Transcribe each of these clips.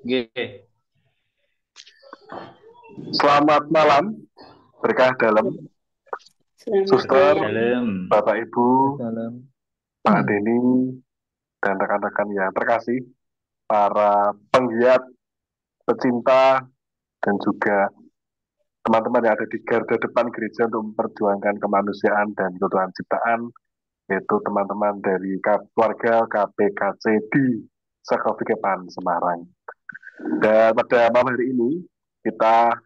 G. Selamat malam, berkah dalam. Suster, dalam. Bapak Ibu, dalam. Pak Deni, dan rekan-rekan yang terkasih, para penggiat, pecinta, dan juga teman-teman yang ada di garda depan gereja untuk memperjuangkan kemanusiaan dan kebutuhan ciptaan, yaitu teman-teman dari keluarga KPKC di Sekolah Semarang. Dan pada malam hari ini kita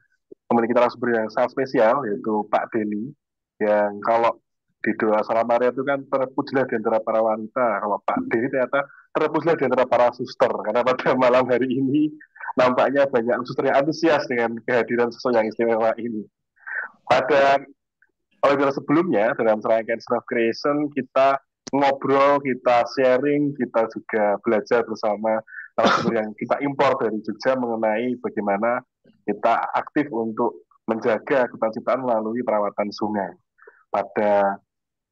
memiliki langsung yang sangat spesial yaitu Pak Denny yang kalau di doa salam Maria itu kan terpujilah di antara para wanita. Kalau Pak Denny ternyata terpujilah di antara para suster karena pada malam hari ini nampaknya banyak suster yang antusias dengan kehadiran sosok yang istimewa ini. Pada oleh karena sebelumnya dalam serangkaian self creation kita ngobrol, kita sharing, kita juga belajar bersama salah yang kita impor dari Jogja mengenai bagaimana kita aktif untuk menjaga keterciptaan melalui perawatan sungai. Pada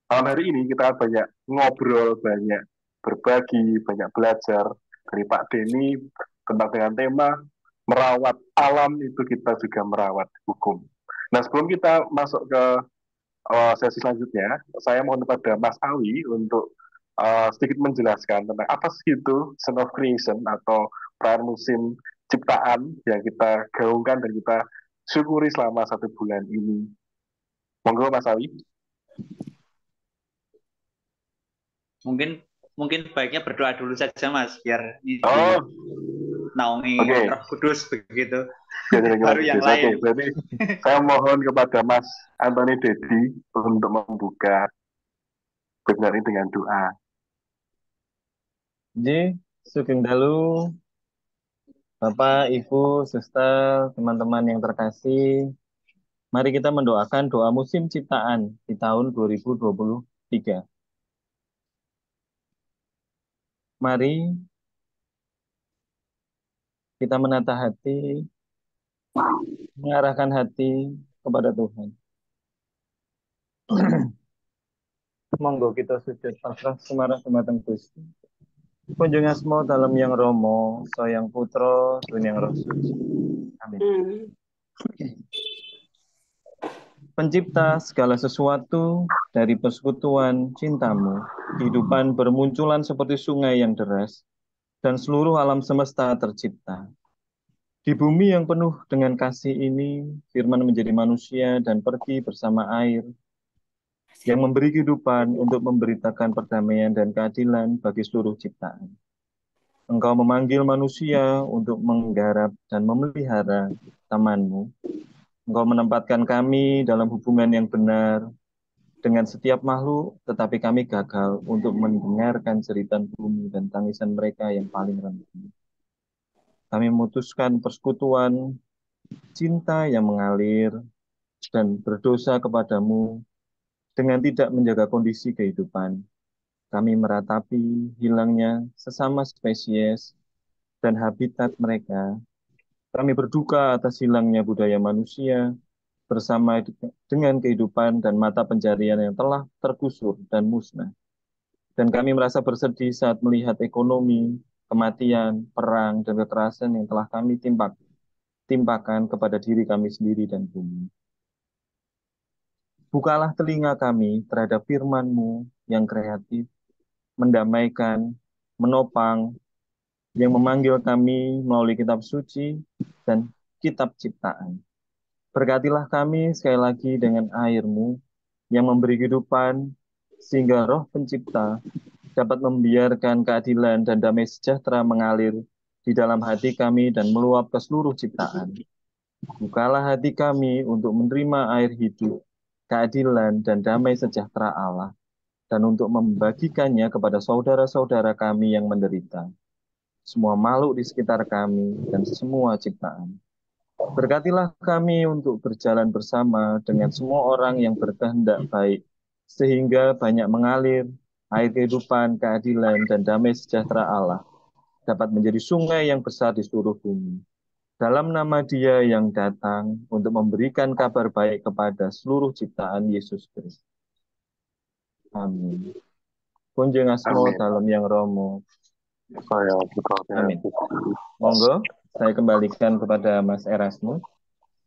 tahun hari ini kita banyak ngobrol, banyak berbagi, banyak belajar dari Pak Denny tentang dengan tema merawat alam itu kita juga merawat hukum. Nah sebelum kita masuk ke eh, sesi selanjutnya, saya mohon kepada Mas Awi untuk Eh, sedikit menjelaskan tentang apa sih itu Sun of Creation atau perayaan musim ciptaan yang kita gaungkan dan kita syukuri selama satu bulan ini. Monggo Mas Awi. Mungkin mungkin baiknya berdoa dulu saja Mas biar ini oh. naungi okay. Roh Kudus begitu. Jadi, Baru yang lain. Jadi saya mohon kepada Mas Anthony Dedi untuk membuka webinar ini dengan doa. Ji, dalu Bapak, Ibu, Suster, teman-teman yang terkasih, mari kita mendoakan doa musim ciptaan di tahun 2023. Mari kita menata hati, mengarahkan hati kepada Tuhan. Monggo kita sujud pasrah semarah sematang Gusti. Kunjung asmo dalam yang romo, so yang putro, yang roh suci. Amin. Hmm. Pencipta segala sesuatu dari persekutuan cintamu, kehidupan bermunculan seperti sungai yang deras, dan seluruh alam semesta tercipta. Di bumi yang penuh dengan kasih ini, Firman menjadi manusia dan pergi bersama air yang memberi kehidupan untuk memberitakan perdamaian dan keadilan bagi seluruh ciptaan. Engkau memanggil manusia untuk menggarap dan memelihara tamanmu. Engkau menempatkan kami dalam hubungan yang benar dengan setiap makhluk, tetapi kami gagal untuk mendengarkan cerita bumi dan tangisan mereka yang paling rendah. Kami memutuskan persekutuan cinta yang mengalir dan berdosa kepadamu dengan tidak menjaga kondisi kehidupan, kami meratapi hilangnya sesama spesies dan habitat mereka. Kami berduka atas hilangnya budaya manusia bersama dengan kehidupan dan mata pencarian yang telah terkusur dan musnah. Dan kami merasa bersedih saat melihat ekonomi, kematian, perang, dan kekerasan yang telah kami timpak, timpakan kepada diri kami sendiri dan bumi. Bukalah telinga kami terhadap firman-Mu yang kreatif, mendamaikan, menopang, yang memanggil kami melalui kitab suci dan kitab ciptaan. Berkatilah kami sekali lagi dengan air-Mu yang memberi kehidupan sehingga roh pencipta dapat membiarkan keadilan dan damai sejahtera mengalir di dalam hati kami dan meluap ke seluruh ciptaan. Bukalah hati kami untuk menerima air hidup keadilan, dan damai sejahtera Allah, dan untuk membagikannya kepada saudara-saudara kami yang menderita, semua makhluk di sekitar kami, dan semua ciptaan. Berkatilah kami untuk berjalan bersama dengan semua orang yang berkehendak baik, sehingga banyak mengalir air kehidupan, keadilan, dan damai sejahtera Allah dapat menjadi sungai yang besar di seluruh bumi dalam nama Dia yang datang untuk memberikan kabar baik kepada seluruh ciptaan Yesus Kristus. Amin. Kunjung asmo dalam yang romo. Amin. Monggo, saya kembalikan kepada Mas Erasmo.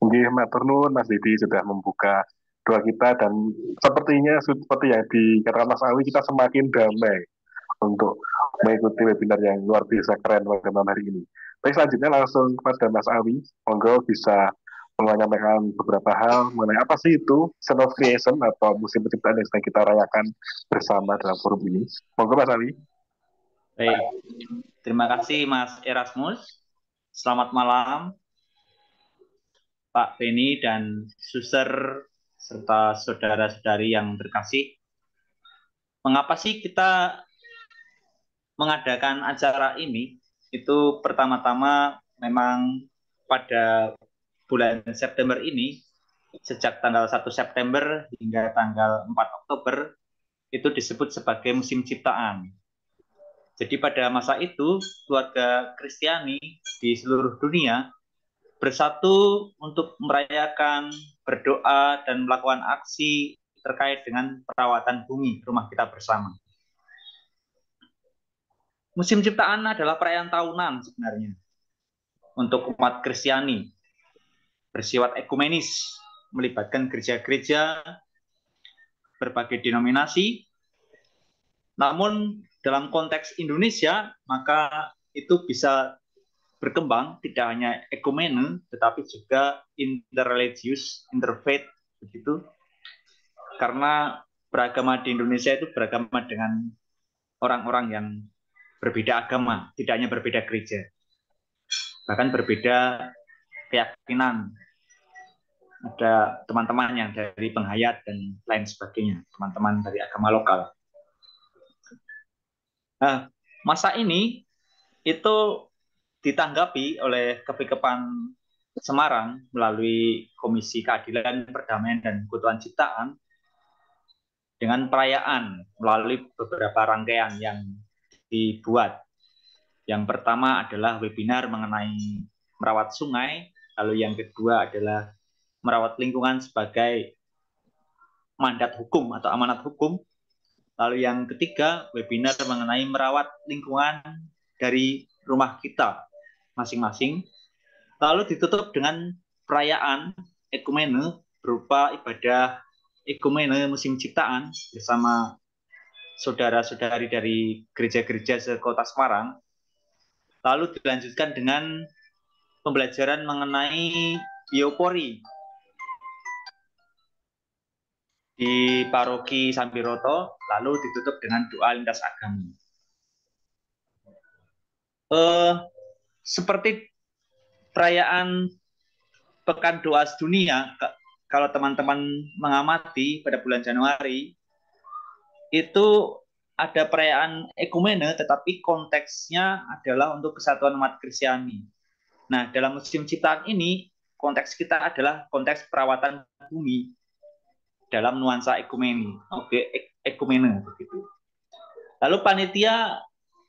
Mungkin Mbak Ternun, Mas Didi sudah membuka doa kita dan sepertinya seperti yang dikatakan Mas Awi kita semakin damai untuk mengikuti webinar yang luar biasa keren pada malam hari ini. Baik, selanjutnya langsung kepada Mas Awi. Monggo bisa menyampaikan beberapa hal mengenai apa sih itu Sun Creation atau musim penciptaan yang sedang kita rayakan bersama dalam forum ini. Monggo Mas Awi. Baik, terima kasih Mas Erasmus. Selamat malam Pak Beni dan Suser serta saudara-saudari yang terkasih. Mengapa sih kita mengadakan acara ini itu pertama-tama memang pada bulan September ini sejak tanggal 1 September hingga tanggal 4 Oktober itu disebut sebagai musim ciptaan. Jadi pada masa itu keluarga Kristiani di seluruh dunia bersatu untuk merayakan, berdoa dan melakukan aksi terkait dengan perawatan bumi rumah kita bersama. Musim ciptaan adalah perayaan tahunan sebenarnya untuk umat Kristiani. bersifat ekumenis melibatkan gereja-gereja berbagai denominasi. Namun dalam konteks Indonesia maka itu bisa berkembang tidak hanya ekumen tetapi juga interreligious, interfaith begitu. Karena beragama di Indonesia itu beragama dengan orang-orang yang berbeda agama, tidak hanya berbeda gereja, bahkan berbeda keyakinan. Ada teman-teman yang dari penghayat dan lain sebagainya, teman-teman dari agama lokal. Nah, masa ini itu ditanggapi oleh kepikepan Semarang melalui Komisi Keadilan, Perdamaian, dan Kebutuhan Ciptaan dengan perayaan melalui beberapa rangkaian yang dibuat. Yang pertama adalah webinar mengenai merawat sungai, lalu yang kedua adalah merawat lingkungan sebagai mandat hukum atau amanat hukum. Lalu yang ketiga, webinar mengenai merawat lingkungan dari rumah kita masing-masing. Lalu ditutup dengan perayaan ekumene berupa ibadah ekumene musim ciptaan bersama saudara-saudari dari gereja-gereja sekota Semarang. Lalu dilanjutkan dengan pembelajaran mengenai biopori di paroki Sambiroto, lalu ditutup dengan doa lintas agama. Eh, seperti perayaan Pekan Doa Sedunia, kalau teman-teman mengamati pada bulan Januari, itu ada perayaan ekumene, tetapi konteksnya adalah untuk kesatuan umat Kristiani. Nah, dalam musim ciptaan ini, konteks kita adalah konteks perawatan bumi dalam nuansa ekumeni, oke, ekumene begitu. Lalu panitia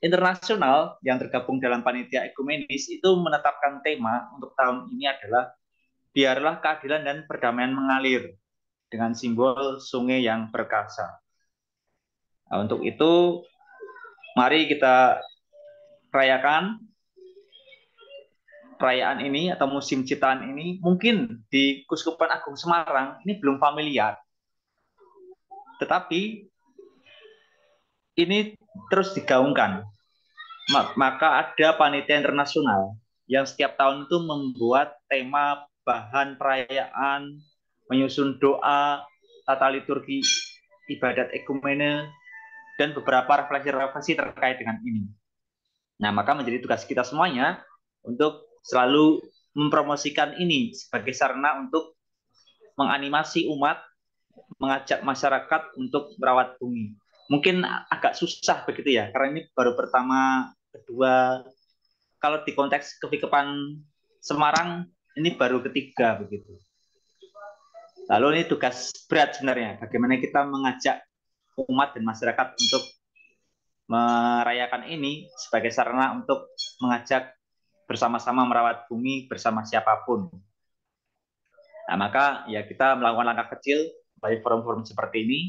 internasional yang tergabung dalam panitia ekumenis itu menetapkan tema untuk tahun ini adalah biarlah keadilan dan perdamaian mengalir dengan simbol sungai yang perkasa. Nah, untuk itu, mari kita rayakan perayaan ini atau musim citaan ini mungkin di Kuskupan Agung Semarang ini belum familiar. Tetapi ini terus digaungkan. Maka ada panitia internasional yang setiap tahun itu membuat tema bahan perayaan, menyusun doa, tata liturgi, ibadat ekumene, dan beberapa refleksi-refleksi terkait dengan ini. Nah, maka menjadi tugas kita semuanya untuk selalu mempromosikan ini sebagai sarana untuk menganimasi umat, mengajak masyarakat untuk merawat bumi. Mungkin agak susah begitu ya, karena ini baru pertama, kedua. Kalau di konteks kevikepan Semarang, ini baru ketiga begitu. Lalu ini tugas berat sebenarnya, bagaimana kita mengajak umat dan masyarakat untuk merayakan ini sebagai sarana untuk mengajak bersama-sama merawat bumi bersama siapapun. Nah, maka ya kita melakukan langkah kecil baik forum-forum seperti ini.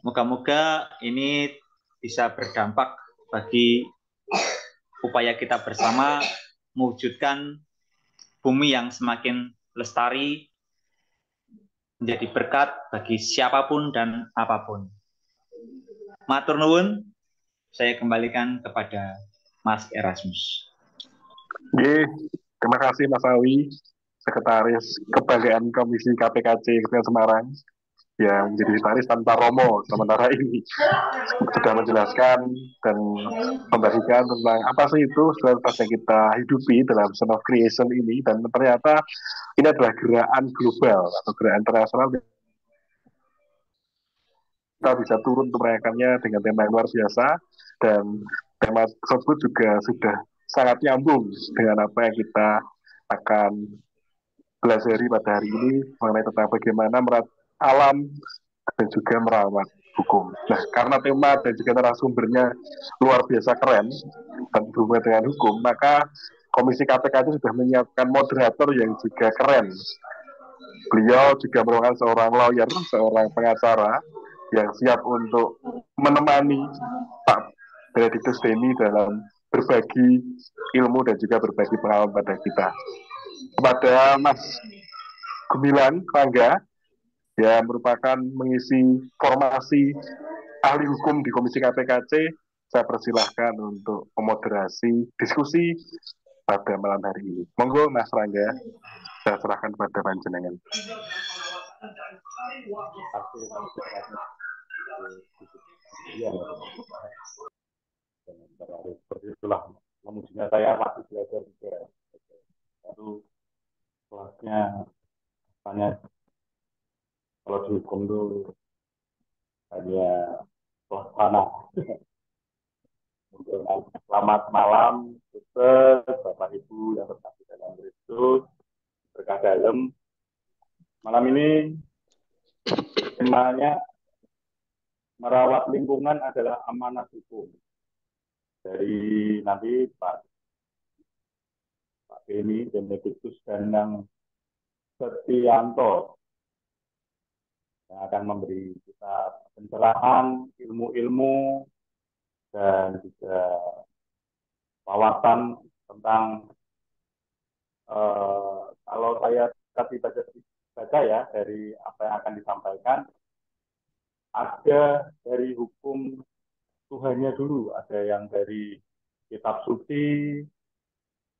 Moga-moga ini bisa berdampak bagi upaya kita bersama mewujudkan bumi yang semakin lestari menjadi berkat bagi siapapun dan apapun. Matur nuwun, saya kembalikan kepada Mas Erasmus. Oke, terima kasih Mas Awi, Sekretaris Kebanggaan Komisi KPKC Kepulauan Semarang yang menjadi sekretaris tanpa Romo sementara ini sudah menjelaskan dan membagikan tentang apa sih itu solidaritas yang kita hidupi dalam Son of Creation ini dan ternyata ini adalah gerakan global atau gerakan internasional kita bisa turun untuk merayakannya dengan tema yang luar biasa dan tema tersebut juga sudah sangat nyambung dengan apa yang kita akan pelajari pada hari ini mengenai tentang bagaimana merawat alam dan juga merawat hukum. Nah, karena tema dan juga narasumbernya luar biasa keren dan berhubungan dengan hukum, maka Komisi KPK itu sudah menyiapkan moderator yang juga keren. Beliau juga merupakan seorang lawyer, seorang pengacara, yang siap untuk menemani Pak Benedictus Deni dalam berbagi ilmu dan juga berbagi pengalaman pada kita. Kepada Mas Gumilan Rangga, yang merupakan mengisi formasi ahli hukum di Komisi KPKC, saya persilahkan untuk memoderasi diskusi pada malam hari ini. Monggo Mas Rangga, saya serahkan kepada panjenengan. Iya. Seperti itulah. Kemudian saya masih belajar juga. Lalu kelasnya banyak kalau dihukum dulu hanya kelas panas. Selamat malam, Suster, Bapak Ibu yang terkasih dalam Kristus, berkah dalam. Malam ini temanya merawat lingkungan adalah amanah hukum. Dari nanti Pak Pak Beni, Benediktus Danang Setianto yang akan memberi kita pencerahan ilmu-ilmu dan juga wawasan tentang uh, kalau saya tadi baca baca ya dari apa yang akan disampaikan ada dari hukum Tuhannya dulu, ada yang dari kitab suci,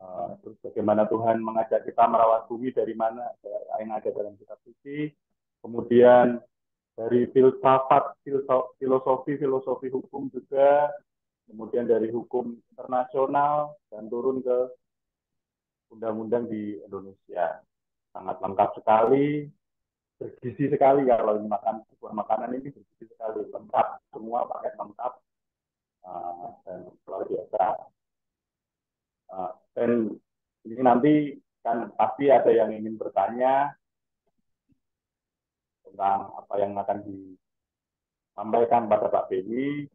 uh, terus bagaimana Tuhan mengajak kita merawat bumi dari mana yang ada dalam kitab suci, kemudian dari filsafat, filosofi, filosofi hukum juga, kemudian dari hukum internasional dan turun ke undang-undang di Indonesia. Sangat lengkap sekali bergizi sekali kalau dimakan sebuah makanan ini bergizi sekali lengkap semua paket lengkap uh, dan luar biasa uh, dan ini nanti kan pasti ada yang ingin bertanya tentang apa yang akan disampaikan pada Pak Beni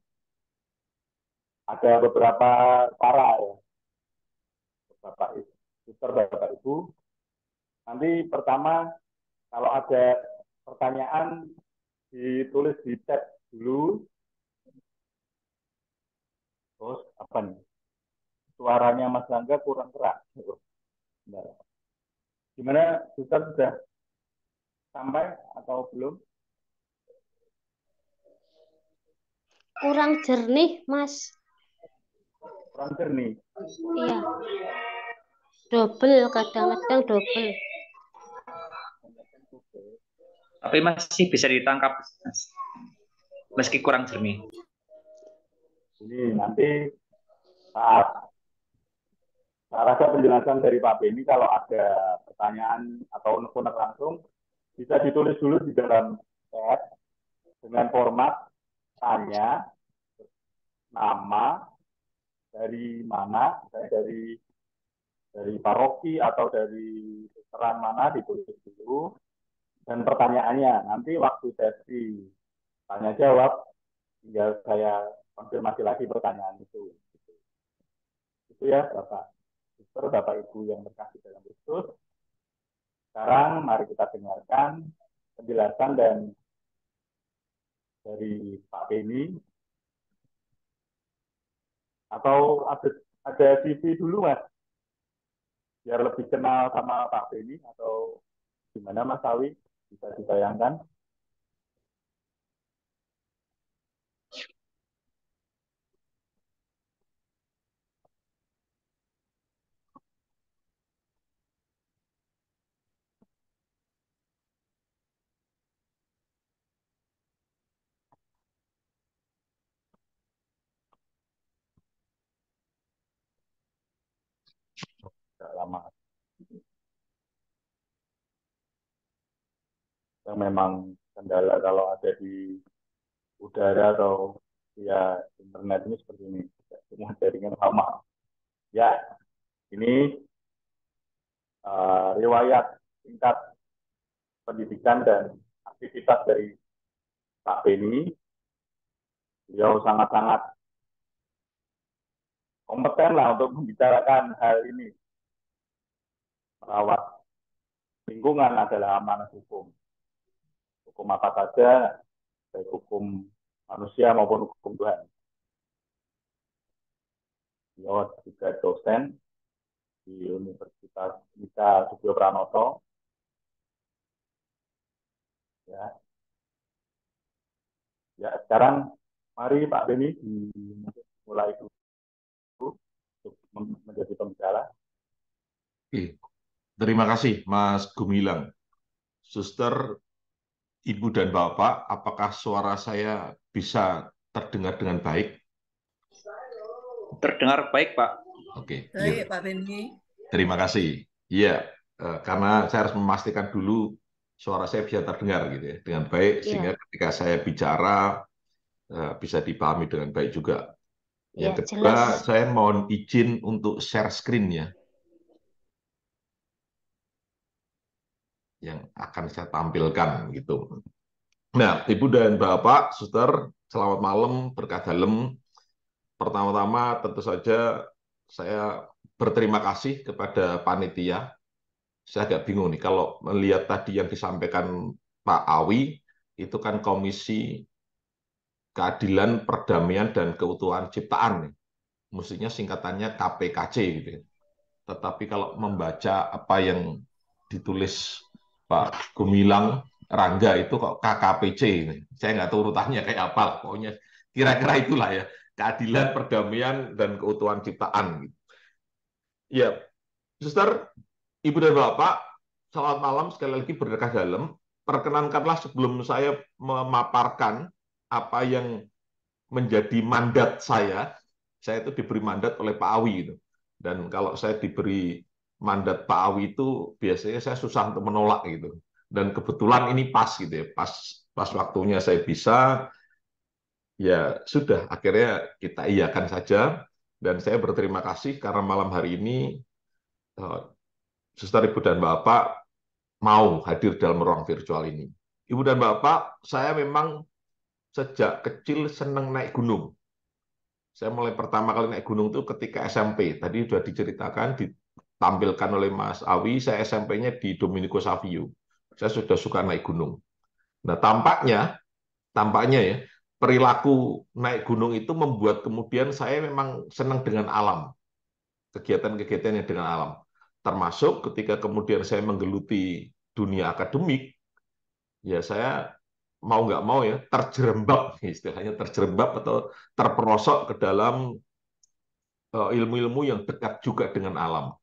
ada beberapa para ya Bapak Ibu, Bapak Ibu. Nanti pertama kalau ada pertanyaan, ditulis di chat dulu. Terus, apa nih? Suaranya Mas Langga kurang keras. Gimana, Bisa sudah sampai atau belum? Kurang jernih, Mas. Kurang jernih? Iya. Double, kadang-kadang double tapi masih bisa ditangkap mas. meski kurang jernih. Ini nanti saat saya rasa penjelasan dari Pak Beni kalau ada pertanyaan atau unek langsung bisa ditulis dulu di dalam chat dengan format tanya, nama, dari mana, dari dari paroki atau dari peran mana ditulis dulu dan pertanyaannya nanti waktu sesi tanya jawab tinggal saya konfirmasi lagi pertanyaan itu itu ya bapak Suster, bapak ibu yang berkasih dalam Kristus sekarang mari kita dengarkan penjelasan dan dari Pak Beni atau ada ada CV dulu mas biar lebih kenal sama Pak Beni atau gimana Mas Awi? bisa dibayangkan memang kendala kalau ada di udara atau ya internet ini seperti ini semua jaringan lama ya ini uh, riwayat tingkat pendidikan dan aktivitas dari Pak Beni beliau sangat-sangat kompeten lah untuk membicarakan hal ini merawat lingkungan adalah amanah hukum hukum apa saja, baik hukum manusia maupun hukum Tuhan. Beliau juga dosen di Universitas Nika Subyo Pranoto. Ya. Ya, sekarang mari Pak Beni dimulai dulu untuk menjadi pembicara. Oke. Terima kasih Mas Gumilang. Suster Ibu dan Bapak, apakah suara saya bisa terdengar dengan baik? Terdengar baik, Pak. Oke. Okay. Iya. Baik, Pak Benny. Terima kasih. Iya, eh, karena saya harus memastikan dulu suara saya bisa terdengar gitu ya dengan baik ya. sehingga ketika saya bicara eh, bisa dipahami dengan baik juga. Yang ya, kedua, jelas. saya mohon izin untuk share screen ya. yang akan saya tampilkan gitu. Nah, Ibu dan Bapak, Suster, selamat malam, berkah dalam. Pertama-tama tentu saja saya berterima kasih kepada panitia. Saya agak bingung nih kalau melihat tadi yang disampaikan Pak Awi itu kan komisi keadilan, perdamaian dan keutuhan ciptaan nih. Mestinya singkatannya KPKC gitu. Ya. Tetapi kalau membaca apa yang ditulis Pak Gumilang Rangga itu kok KKPC ini. Saya nggak tahu urutannya kayak apa Pokoknya kira-kira itulah ya. Keadilan, perdamaian, dan keutuhan ciptaan. Ya, Suster, Ibu dan Bapak, selamat malam sekali lagi berdekat dalam. Perkenankanlah sebelum saya memaparkan apa yang menjadi mandat saya. Saya itu diberi mandat oleh Pak Awi. Gitu. Dan kalau saya diberi mandat Pak Awi itu biasanya saya susah untuk menolak gitu. Dan kebetulan ini pas gitu ya, pas pas waktunya saya bisa, ya sudah akhirnya kita iakan saja. Dan saya berterima kasih karena malam hari ini uh, eh, Suster Ibu dan Bapak mau hadir dalam ruang virtual ini. Ibu dan Bapak, saya memang sejak kecil senang naik gunung. Saya mulai pertama kali naik gunung itu ketika SMP. Tadi sudah diceritakan di ditampilkan oleh Mas Awi, saya SMP-nya di Dominico Savio. Saya sudah suka naik gunung. Nah, tampaknya tampaknya ya, perilaku naik gunung itu membuat kemudian saya memang senang dengan alam. Kegiatan-kegiatan yang dengan alam. Termasuk ketika kemudian saya menggeluti dunia akademik, ya saya mau nggak mau ya terjerembab istilahnya terjerembab atau terperosok ke dalam eh, ilmu-ilmu yang dekat juga dengan alam.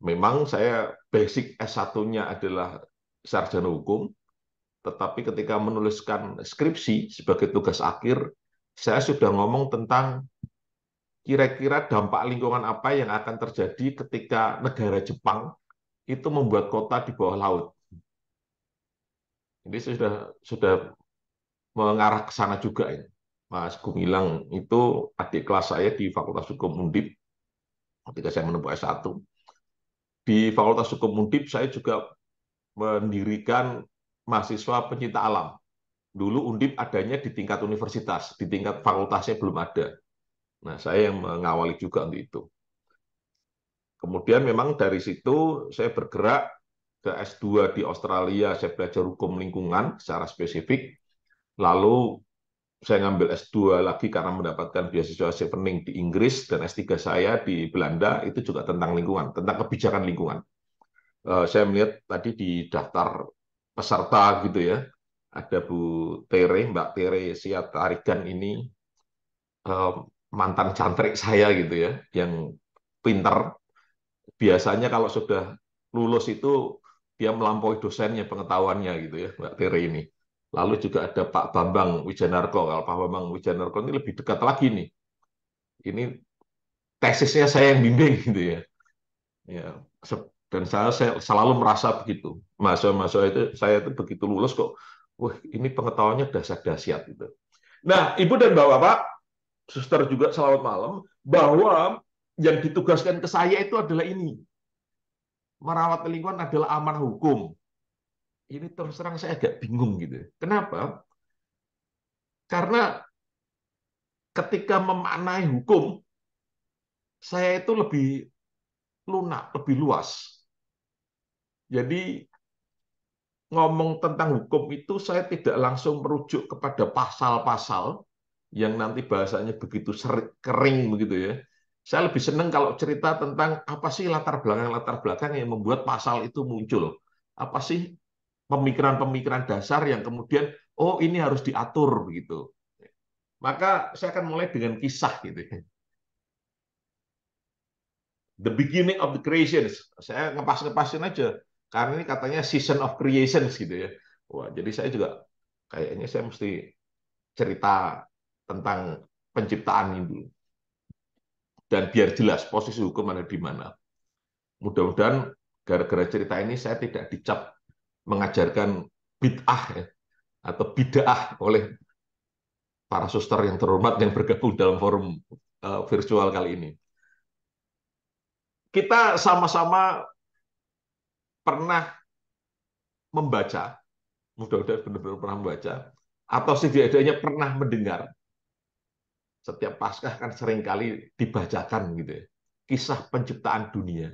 Memang saya basic S1-nya adalah sarjana hukum, tetapi ketika menuliskan skripsi sebagai tugas akhir, saya sudah ngomong tentang kira-kira dampak lingkungan apa yang akan terjadi ketika negara Jepang itu membuat kota di bawah laut. Jadi sudah sudah mengarah ke sana juga ini. Mas Gumilang itu adik kelas saya di Fakultas Hukum Undip ketika saya menempuh S1 di Fakultas Hukum Undip saya juga mendirikan mahasiswa pencinta alam. Dulu Undip adanya di tingkat universitas, di tingkat fakultasnya belum ada. Nah, saya yang mengawali juga untuk itu. Kemudian memang dari situ saya bergerak ke S2 di Australia, saya belajar hukum lingkungan secara spesifik. Lalu saya ngambil S2 lagi karena mendapatkan beasiswa Chevening di Inggris dan S3 saya di Belanda itu juga tentang lingkungan, tentang kebijakan lingkungan. Eh, saya melihat tadi di daftar peserta gitu ya, ada Bu Tere, Mbak Tere Siat Arigan ini eh, mantan cantrik saya gitu ya, yang pinter. Biasanya kalau sudah lulus itu dia melampaui dosennya pengetahuannya gitu ya, Mbak Tere ini Lalu juga ada Pak Bambang Wijanarko. Kalau Pak Bambang Wijanarko ini lebih dekat lagi nih. Ini tesisnya saya yang bimbing gitu ya. ya dan saya, saya selalu merasa begitu. Masa-masa itu saya itu begitu lulus kok, wah ini pengetahuannya dasar dahsyat gitu. Nah, Ibu dan Bapak, suster juga selamat malam, bahwa yang ditugaskan ke saya itu adalah ini. Merawat lingkungan adalah amanah hukum ini terus terang saya agak bingung gitu. Kenapa? Karena ketika memaknai hukum, saya itu lebih lunak, lebih luas. Jadi ngomong tentang hukum itu saya tidak langsung merujuk kepada pasal-pasal yang nanti bahasanya begitu seri, kering begitu ya. Saya lebih senang kalau cerita tentang apa sih latar belakang-latar belakang yang membuat pasal itu muncul. Apa sih pemikiran-pemikiran dasar yang kemudian oh ini harus diatur begitu. Maka saya akan mulai dengan kisah gitu. The beginning of the creations. Saya ngepas-ngepasin aja karena ini katanya season of creations gitu ya. Wah, jadi saya juga kayaknya saya mesti cerita tentang penciptaan ini dulu. Dan biar jelas posisi hukum ada di mana. Mudah-mudahan gara-gara cerita ini saya tidak dicap mengajarkan bid'ah ya, atau bid'ah oleh para suster yang terhormat yang bergabung dalam forum uh, virtual kali ini. Kita sama-sama pernah membaca, mudah-mudahan benar-benar pernah membaca, atau setidaknya pernah mendengar. Setiap paskah kan seringkali dibacakan gitu ya, kisah penciptaan dunia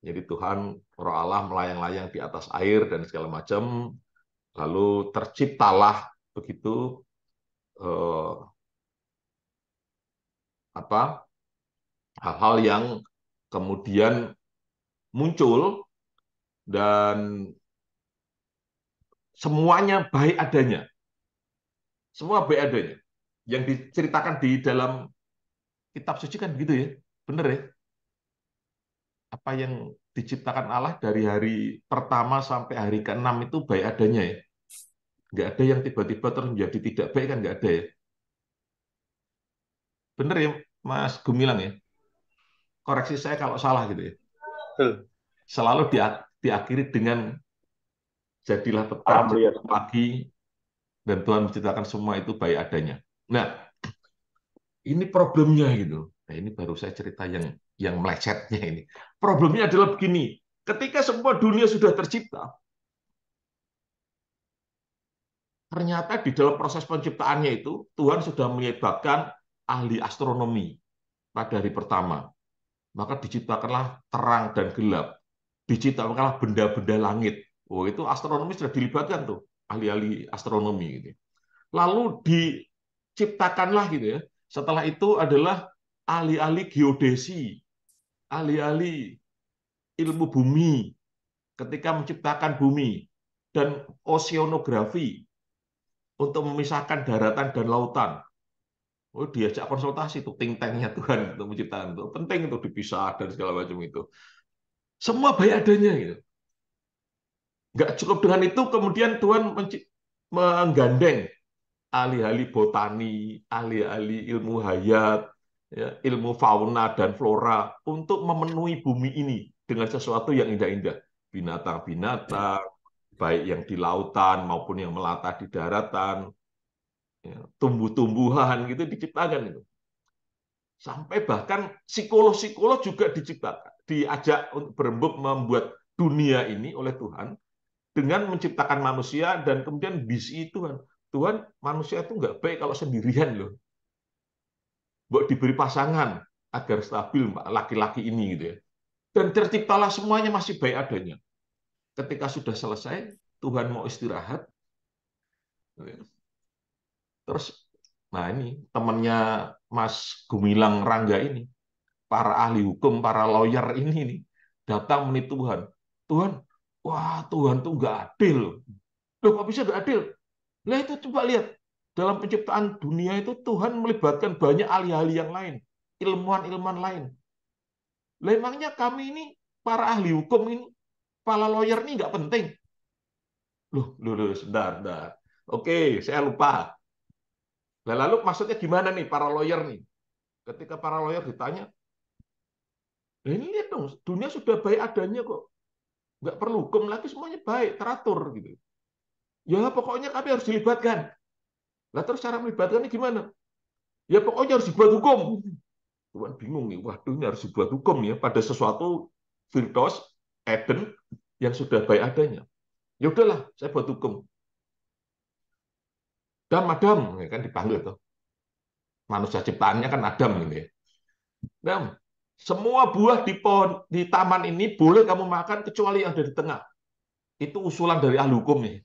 jadi Tuhan, roh Allah melayang-layang di atas air dan segala macam. Lalu terciptalah begitu eh, apa hal-hal yang kemudian muncul dan semuanya baik adanya. Semua baik adanya. Yang diceritakan di dalam kitab suci kan begitu ya. Benar ya? apa yang diciptakan Allah dari hari pertama sampai hari ke-6 itu baik adanya ya. Nggak ada yang tiba-tiba terjadi tidak baik kan nggak ada ya. Bener ya Mas Gumilang ya? Koreksi saya kalau salah gitu ya. Selalu di, diakhiri dengan jadilah petang, melihat pagi, dan Tuhan menciptakan semua itu baik adanya. Nah, ini problemnya gitu. Nah, ini baru saya cerita yang yang melecetnya ini. Problemnya adalah begini, ketika semua dunia sudah tercipta, ternyata di dalam proses penciptaannya itu Tuhan sudah menyebabkan ahli astronomi pada hari pertama. Maka diciptakanlah terang dan gelap, diciptakanlah benda-benda langit. Oh, itu astronomi sudah dilibatkan tuh, ahli-ahli astronomi gitu. Lalu diciptakanlah gitu ya. Setelah itu adalah alih-alih geodesi, alih-alih ilmu bumi, ketika menciptakan bumi dan oseanografi untuk memisahkan daratan dan lautan. Oh, diajak konsultasi tuh ting tengnya Tuhan untuk menciptakan itu penting itu dipisah dan segala macam itu. Semua baik adanya gitu. Enggak cukup dengan itu kemudian Tuhan menggandeng alih-alih botani, alih-alih ilmu hayat, ya, ilmu fauna dan flora untuk memenuhi bumi ini dengan sesuatu yang indah-indah. Binatang-binatang, baik yang di lautan maupun yang melata di daratan, ya, tumbuh-tumbuhan gitu diciptakan itu. Sampai bahkan psikolog-psikolog juga diciptakan, diajak untuk berembuk membuat dunia ini oleh Tuhan dengan menciptakan manusia dan kemudian bisi Tuhan. Tuhan manusia itu nggak baik kalau sendirian loh buat diberi pasangan agar stabil laki-laki ini gitu ya. Dan terciptalah semuanya masih baik adanya. Ketika sudah selesai, Tuhan mau istirahat. Gitu ya. Terus, nah ini temannya Mas Gumilang Rangga ini, para ahli hukum, para lawyer ini nih, datang menit Tuhan. Tuhan, wah Tuhan tuh nggak adil. Loh kok bisa nggak adil? Lah itu coba lihat, dalam penciptaan dunia itu Tuhan melibatkan banyak ahli-ahli yang lain, ilmuwan-ilmuwan lain. Lemangnya kami ini para ahli hukum ini, para lawyer ini nggak penting. Loh, loh, loh, sebentar, sebentar. Oke, saya lupa. Nah, lalu maksudnya gimana nih para lawyer nih? Ketika para lawyer ditanya, nah ini lihat dong, dunia sudah baik adanya kok. Nggak perlu hukum lagi, semuanya baik, teratur. gitu. Ya pokoknya kami harus dilibatkan. Lah terus cara melibatkannya gimana? Ya pokoknya harus dibuat hukum. Tuhan bingung nih, waduh ini harus dibuat hukum ya pada sesuatu virtus, Eden yang sudah baik adanya. Ya udahlah, saya buat hukum. Dam, Adam, ya kan dipanggil tuh. Manusia ciptaannya kan Adam ini. Gitu ya. Dam, semua buah di pohon di taman ini boleh kamu makan kecuali yang ada di tengah. Itu usulan dari ahli hukum nih.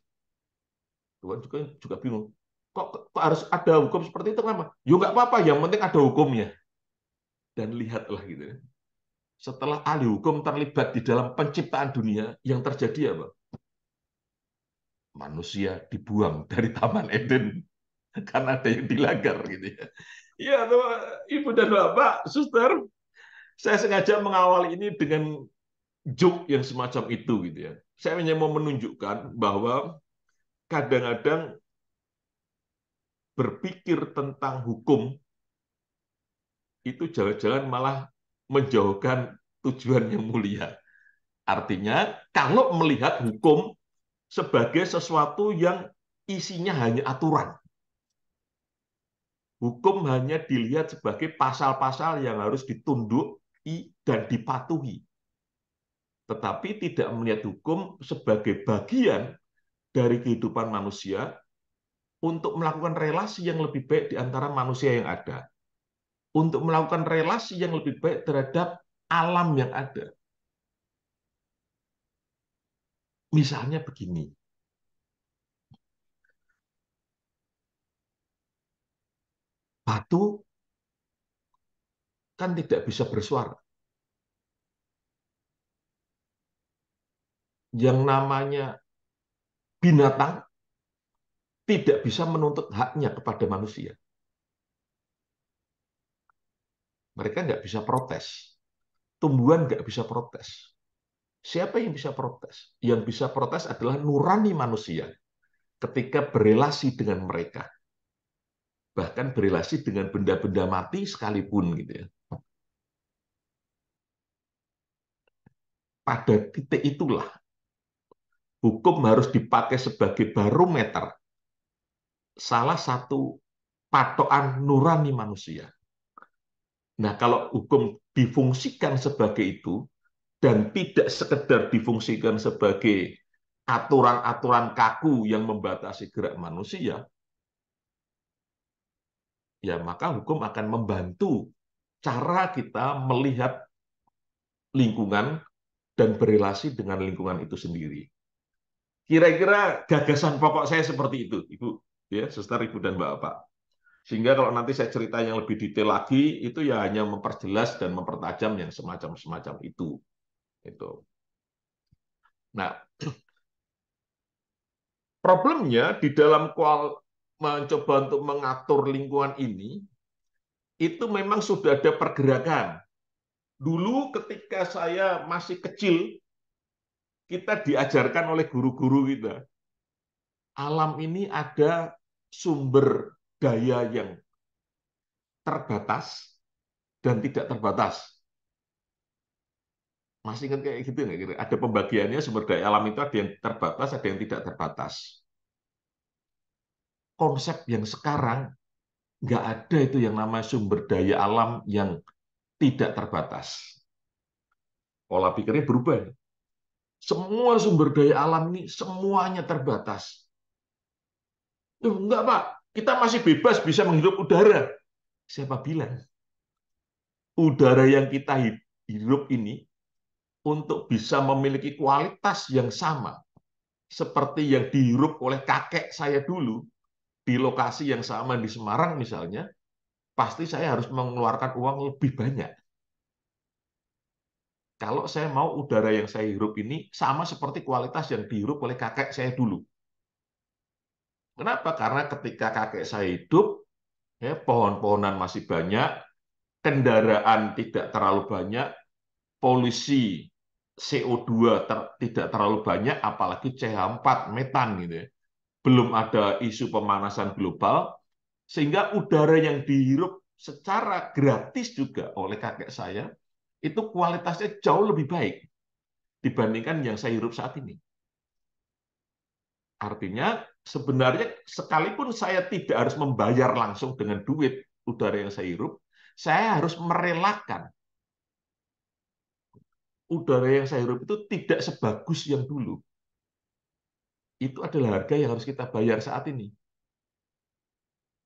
Tuhan juga juga bingung kok harus ada hukum seperti itu kenapa? Yo ya nggak apa-apa, yang penting ada hukumnya. Dan lihatlah gitu. Kan. Setelah ahli hukum terlibat di dalam penciptaan dunia, yang terjadi apa? Manusia dibuang dari Taman Eden karena ada yang dilanggar gitu ya. Ya, ibu dan bapak, suster, saya sengaja mengawal ini dengan joke yang semacam itu gitu ya. Saya hanya mau menunjukkan bahwa kadang-kadang berpikir tentang hukum itu jangan-jangan malah menjauhkan tujuan yang mulia. Artinya, kalau melihat hukum sebagai sesuatu yang isinya hanya aturan. Hukum hanya dilihat sebagai pasal-pasal yang harus ditunduk dan dipatuhi. Tetapi tidak melihat hukum sebagai bagian dari kehidupan manusia untuk melakukan relasi yang lebih baik di antara manusia yang ada. Untuk melakukan relasi yang lebih baik terhadap alam yang ada. Misalnya begini. Batu kan tidak bisa bersuara. Yang namanya binatang tidak bisa menuntut haknya kepada manusia. Mereka nggak bisa protes. Tumbuhan nggak bisa protes. Siapa yang bisa protes? Yang bisa protes adalah nurani manusia ketika berrelasi dengan mereka. Bahkan berrelasi dengan benda-benda mati sekalipun. gitu ya. Pada titik itulah hukum harus dipakai sebagai barometer salah satu patokan nurani manusia. Nah, kalau hukum difungsikan sebagai itu dan tidak sekedar difungsikan sebagai aturan-aturan kaku yang membatasi gerak manusia, ya maka hukum akan membantu cara kita melihat lingkungan dan berelasi dengan lingkungan itu sendiri. Kira-kira gagasan pokok saya seperti itu, Ibu ya suster ibu dan bapak. Sehingga kalau nanti saya cerita yang lebih detail lagi itu ya hanya memperjelas dan mempertajam yang semacam-semacam itu. Itu. Nah, problemnya di dalam kual mencoba untuk mengatur lingkungan ini itu memang sudah ada pergerakan. Dulu ketika saya masih kecil kita diajarkan oleh guru-guru kita alam ini ada sumber daya yang terbatas dan tidak terbatas. Masih ingat kayak gitu nggak? Ada pembagiannya sumber daya alam itu ada yang terbatas, ada yang tidak terbatas. Konsep yang sekarang nggak ada itu yang namanya sumber daya alam yang tidak terbatas. Pola pikirnya berubah. Semua sumber daya alam ini semuanya terbatas. Loh, enggak Pak, kita masih bebas bisa menghirup udara. Siapa bilang? Udara yang kita hirup ini untuk bisa memiliki kualitas yang sama seperti yang dihirup oleh kakek saya dulu di lokasi yang sama di Semarang misalnya, pasti saya harus mengeluarkan uang lebih banyak. Kalau saya mau udara yang saya hirup ini sama seperti kualitas yang dihirup oleh kakek saya dulu Kenapa? Karena ketika kakek saya hidup, ya, pohon-pohonan masih banyak, kendaraan tidak terlalu banyak, polisi CO2 ter, tidak terlalu banyak, apalagi CH4 metan gitu ya. Belum ada isu pemanasan global, sehingga udara yang dihirup secara gratis juga oleh kakek saya itu kualitasnya jauh lebih baik dibandingkan yang saya hirup saat ini. Artinya sebenarnya sekalipun saya tidak harus membayar langsung dengan duit udara yang saya hirup, saya harus merelakan udara yang saya hirup itu tidak sebagus yang dulu. Itu adalah harga yang harus kita bayar saat ini.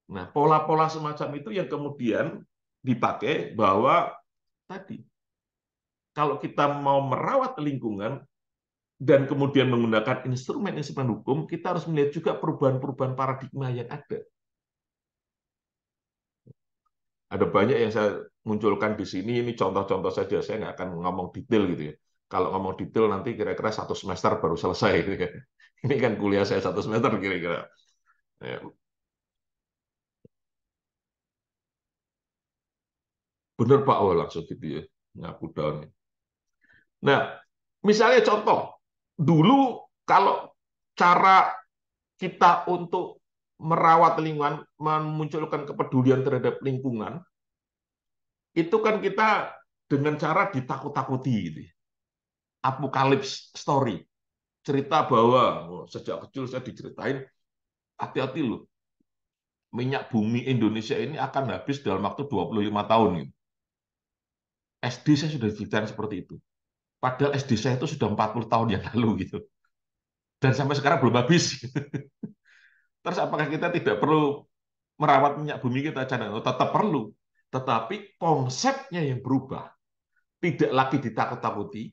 Nah, pola-pola semacam itu yang kemudian dipakai bahwa tadi kalau kita mau merawat lingkungan, dan kemudian menggunakan instrumen-instrumen hukum, kita harus melihat juga perubahan-perubahan paradigma yang ada. Ada banyak yang saya munculkan di sini, ini contoh-contoh saja, saya nggak akan ngomong detail gitu ya. Kalau ngomong detail nanti kira-kira satu semester baru selesai. Gitu ya. Ini kan kuliah saya satu semester kira-kira. Ya. Bener Pak, oh langsung gitu ya, ngaku Nah, misalnya contoh, dulu kalau cara kita untuk merawat lingkungan, memunculkan kepedulian terhadap lingkungan, itu kan kita dengan cara ditakut-takuti, gitu. apokalips story, cerita bahwa oh, sejak kecil saya diceritain hati-hati loh, minyak bumi Indonesia ini akan habis dalam waktu 25 tahun. Gitu. SD saya sudah diceritain seperti itu. Padahal SD saya itu sudah 40 tahun yang lalu gitu. Dan sampai sekarang belum habis. Terus apakah kita tidak perlu merawat minyak bumi kita? Oh, tetap perlu. Tetapi konsepnya yang berubah. Tidak lagi ditakut-takuti,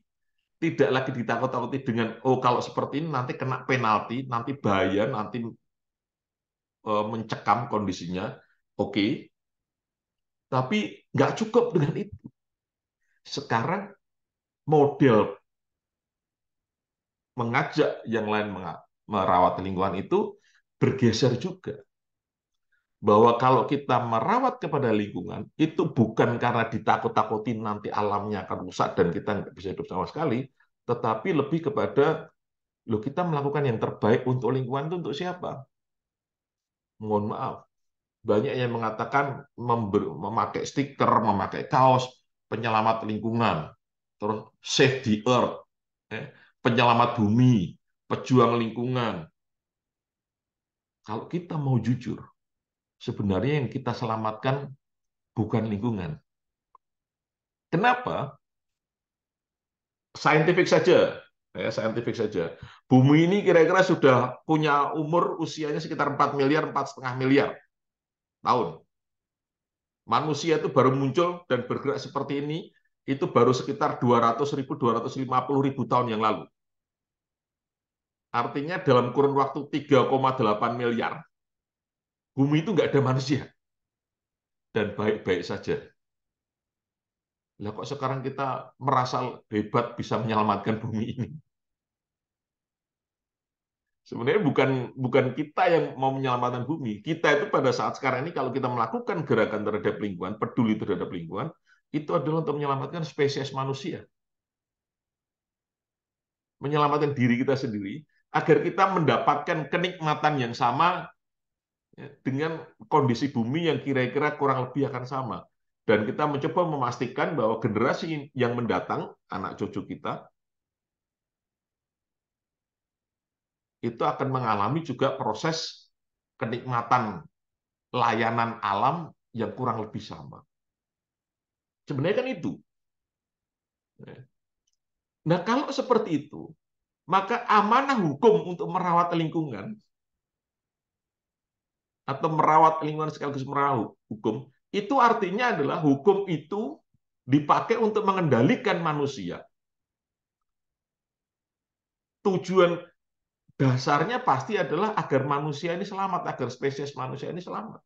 tidak lagi ditakut-takuti dengan oh kalau seperti ini nanti kena penalti, nanti bahaya, nanti eh, mencekam kondisinya. Oke. Okay. Tapi nggak cukup dengan itu. Sekarang model mengajak yang lain merawat lingkungan itu bergeser juga. Bahwa kalau kita merawat kepada lingkungan, itu bukan karena ditakut-takuti nanti alamnya akan rusak dan kita nggak bisa hidup sama sekali, tetapi lebih kepada, loh kita melakukan yang terbaik untuk lingkungan itu untuk siapa? Mohon maaf, banyak yang mengatakan memakai stiker, memakai kaos, penyelamat lingkungan terus save the earth, ya, penyelamat bumi, pejuang lingkungan. Kalau kita mau jujur, sebenarnya yang kita selamatkan bukan lingkungan. Kenapa? Scientific saja, ya, scientific saja. Bumi ini kira-kira sudah punya umur usianya sekitar 4 miliar, 4,5 miliar tahun. Manusia itu baru muncul dan bergerak seperti ini itu baru sekitar 200000 ribu, tahun yang lalu. Artinya dalam kurun waktu 3,8 miliar, bumi itu nggak ada manusia. Dan baik-baik saja. Lah kok sekarang kita merasa hebat bisa menyelamatkan bumi ini? Sebenarnya bukan bukan kita yang mau menyelamatkan bumi. Kita itu pada saat sekarang ini kalau kita melakukan gerakan terhadap lingkungan, peduli terhadap lingkungan, itu adalah untuk menyelamatkan spesies manusia. Menyelamatkan diri kita sendiri, agar kita mendapatkan kenikmatan yang sama ya, dengan kondisi bumi yang kira-kira kurang lebih akan sama. Dan kita mencoba memastikan bahwa generasi yang mendatang, anak cucu kita, itu akan mengalami juga proses kenikmatan layanan alam yang kurang lebih sama. Sebenarnya kan itu. Nah, kalau seperti itu, maka amanah hukum untuk merawat lingkungan atau merawat lingkungan sekaligus merawat hukum, itu artinya adalah hukum itu dipakai untuk mengendalikan manusia. Tujuan dasarnya pasti adalah agar manusia ini selamat, agar spesies manusia ini selamat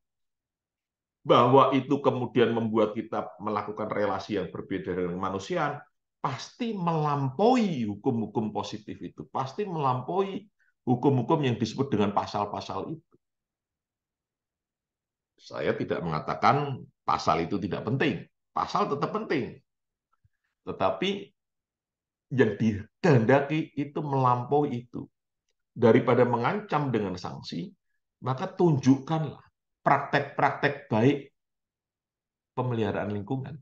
bahwa itu kemudian membuat kita melakukan relasi yang berbeda dengan manusia pasti melampaui hukum-hukum positif itu, pasti melampaui hukum-hukum yang disebut dengan pasal-pasal itu. Saya tidak mengatakan pasal itu tidak penting, pasal tetap penting. Tetapi yang dikehendaki itu melampaui itu. Daripada mengancam dengan sanksi, maka tunjukkanlah praktek-praktek baik pemeliharaan lingkungan,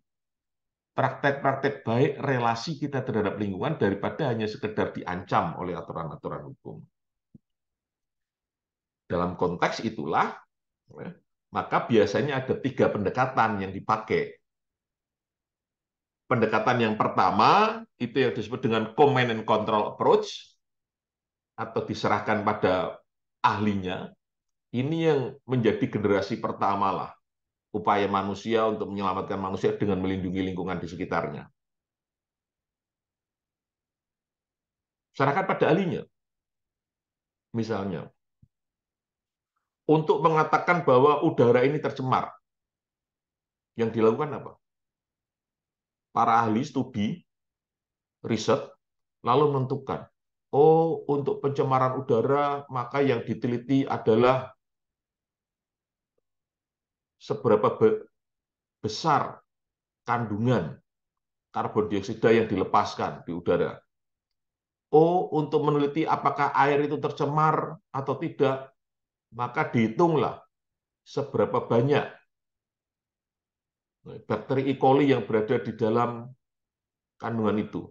praktek-praktek baik relasi kita terhadap lingkungan daripada hanya sekedar diancam oleh aturan-aturan hukum. Dalam konteks itulah, ya, maka biasanya ada tiga pendekatan yang dipakai. Pendekatan yang pertama itu yang disebut dengan command and control approach atau diserahkan pada ahlinya ini yang menjadi generasi pertama lah upaya manusia untuk menyelamatkan manusia dengan melindungi lingkungan di sekitarnya. Masyarakat pada ahlinya, misalnya, untuk mengatakan bahwa udara ini tercemar, yang dilakukan apa? Para ahli studi, riset, lalu menentukan, oh untuk pencemaran udara maka yang diteliti adalah seberapa be besar kandungan karbon dioksida yang dilepaskan di udara. O untuk meneliti apakah air itu tercemar atau tidak, maka dihitunglah seberapa banyak bakteri E. coli yang berada di dalam kandungan itu.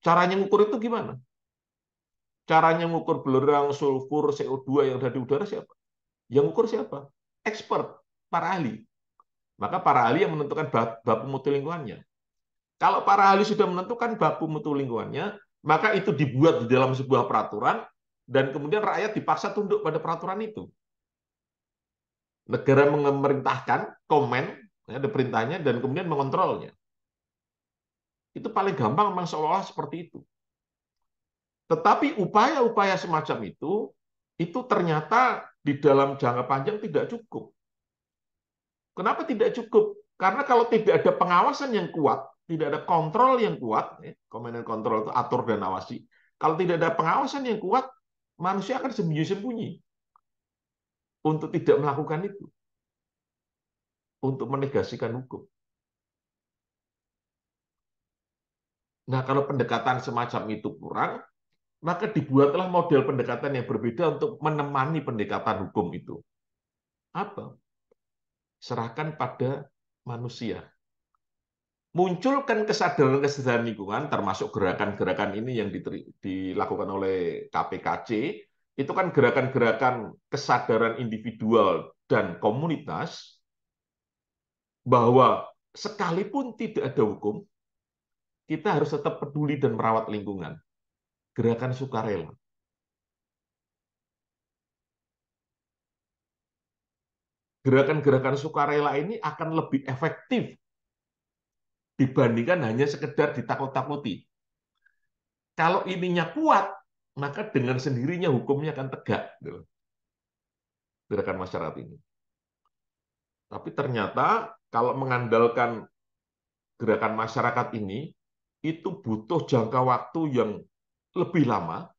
Caranya mengukur itu gimana? Caranya mengukur belerang, sulfur, CO2 yang ada di udara siapa? Yang ngukur siapa? Expert para ahli. Maka para ahli yang menentukan baku mutu lingkungannya. Kalau para ahli sudah menentukan baku mutu lingkungannya, maka itu dibuat di dalam sebuah peraturan dan kemudian rakyat dipaksa tunduk pada peraturan itu. Negara memerintahkan komen, ya, ada perintahnya dan kemudian mengontrolnya. Itu paling gampang memang seolah-olah seperti itu. Tetapi upaya-upaya semacam itu itu ternyata di dalam jangka panjang tidak cukup. Kenapa tidak cukup? Karena kalau tidak ada pengawasan yang kuat, tidak ada kontrol yang kuat, ya, command and control itu atur dan awasi. Kalau tidak ada pengawasan yang kuat, manusia akan sembunyi-sembunyi untuk tidak melakukan itu. Untuk menegasikan hukum. Nah, kalau pendekatan semacam itu kurang, maka dibuatlah model pendekatan yang berbeda untuk menemani pendekatan hukum itu. Apa? serahkan pada manusia. Munculkan kesadaran-kesadaran lingkungan, termasuk gerakan-gerakan ini yang dilakukan oleh KPKC, itu kan gerakan-gerakan kesadaran individual dan komunitas bahwa sekalipun tidak ada hukum, kita harus tetap peduli dan merawat lingkungan. Gerakan sukarela. gerakan-gerakan sukarela ini akan lebih efektif dibandingkan hanya sekedar ditakut-takuti. Kalau ininya kuat, maka dengan sendirinya hukumnya akan tegak. Gitu gerakan masyarakat ini. Tapi ternyata kalau mengandalkan gerakan masyarakat ini, itu butuh jangka waktu yang lebih lama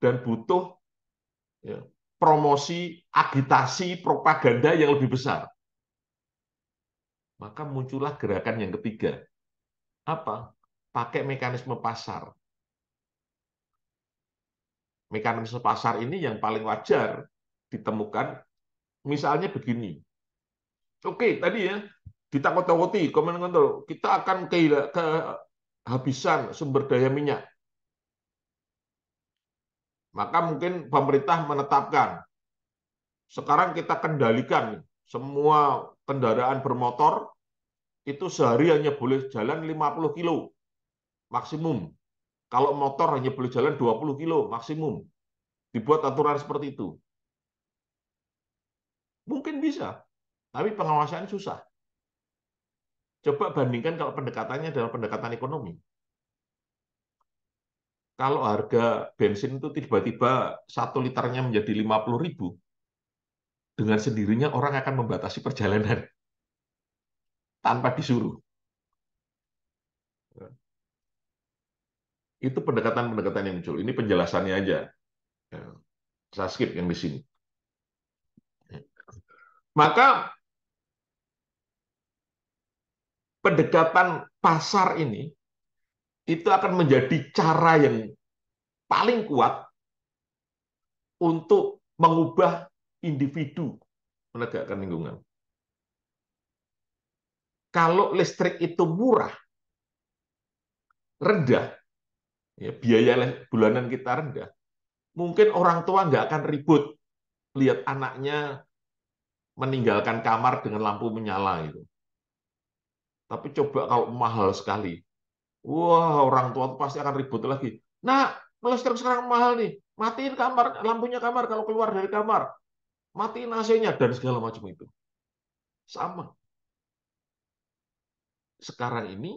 dan butuh ya, promosi, agitasi, propaganda yang lebih besar. Maka muncullah gerakan yang ketiga. Apa? Pakai mekanisme pasar. Mekanisme pasar ini yang paling wajar ditemukan misalnya begini. Oke, tadi ya ditakut-takuti, komen kontrol, kita akan kehabisan sumber daya minyak. Maka mungkin pemerintah menetapkan sekarang kita kendalikan semua kendaraan bermotor itu sehari hanya boleh jalan 50 kilo maksimum. Kalau motor hanya boleh jalan 20 kilo maksimum. Dibuat aturan seperti itu. Mungkin bisa, tapi pengawasan susah. Coba bandingkan kalau pendekatannya adalah pendekatan ekonomi kalau harga bensin itu tiba-tiba satu liternya menjadi 50 ribu, dengan sendirinya orang akan membatasi perjalanan tanpa disuruh. Ya. Itu pendekatan-pendekatan yang muncul. Ini penjelasannya aja. Ya. Saya skip yang di sini. Ya. Maka pendekatan pasar ini itu akan menjadi cara yang paling kuat untuk mengubah individu menegakkan lingkungan. Kalau listrik itu murah, rendah, ya, biaya bulanan kita rendah, mungkin orang tua nggak akan ribut lihat anaknya meninggalkan kamar dengan lampu menyala gitu. Tapi coba kalau mahal sekali, Wah, orang tua pasti akan ribut lagi. Nah, listrik sekarang mahal nih. Matiin kamar, nah. lampunya kamar kalau keluar dari kamar. Matiin AC-nya dan segala macam itu. Sama. Sekarang ini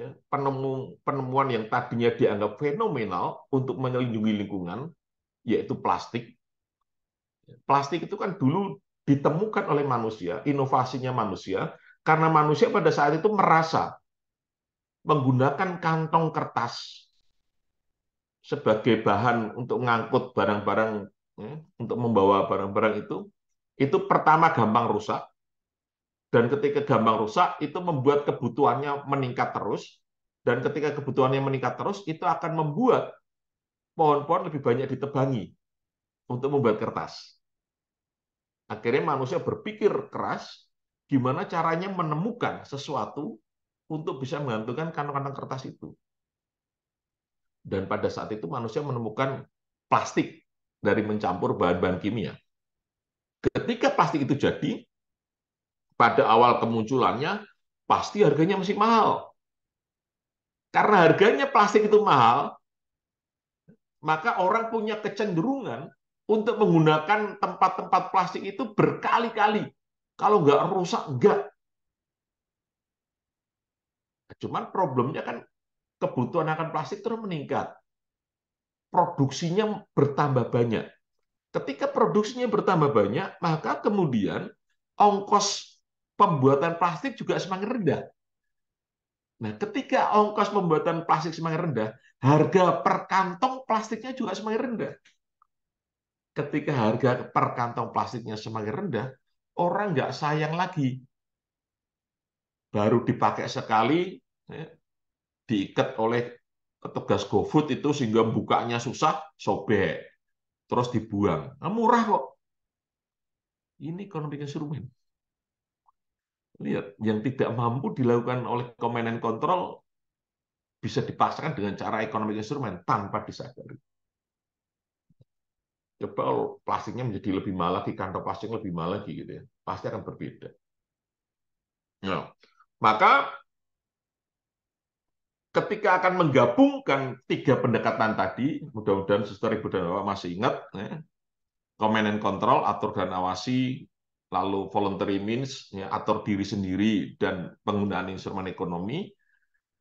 ya, penemu, penemuan yang tadinya dianggap fenomenal untuk melindungi lingkungan, yaitu plastik. Plastik itu kan dulu ditemukan oleh manusia, inovasinya manusia, karena manusia pada saat itu merasa menggunakan kantong kertas sebagai bahan untuk ngangkut barang-barang hmm, untuk membawa barang-barang itu itu pertama gampang rusak dan ketika gampang rusak itu membuat kebutuhannya meningkat terus dan ketika kebutuhannya meningkat terus itu akan membuat pohon-pohon lebih banyak ditebangi untuk membuat kertas. Akhirnya manusia berpikir keras gimana caranya menemukan sesuatu untuk bisa menggantungkan kantong-kantong kertas itu. Dan pada saat itu manusia menemukan plastik dari mencampur bahan-bahan kimia. Ketika plastik itu jadi, pada awal kemunculannya pasti harganya masih mahal. Karena harganya plastik itu mahal, maka orang punya kecenderungan untuk menggunakan tempat-tempat plastik itu berkali-kali. Kalau nggak rusak, nggak. Cuman problemnya kan kebutuhan akan plastik terus meningkat. Produksinya bertambah banyak. Ketika produksinya bertambah banyak, maka kemudian ongkos pembuatan plastik juga semakin rendah. Nah, ketika ongkos pembuatan plastik semakin rendah, harga per kantong plastiknya juga semakin rendah. Ketika harga per kantong plastiknya semakin rendah, orang nggak sayang lagi baru dipakai sekali, ya, diikat oleh petugas GoFood itu sehingga bukanya susah, sobek, terus dibuang. Nah, murah kok. Ini ekonomi instrumen Lihat, yang tidak mampu dilakukan oleh command kontrol bisa dipaksakan dengan cara ekonomi instrumen tanpa disadari. Coba plastiknya menjadi lebih mahal lagi, kantong plastik lebih mahal lagi gitu ya. Pasti akan berbeda. Nah, maka ketika akan menggabungkan tiga pendekatan tadi, mudah-mudahan Suster Ibu dan Bapak masih ingat, ya, command and control, atur dan awasi, lalu voluntary means, ya, atur diri sendiri, dan penggunaan instrumen ekonomi,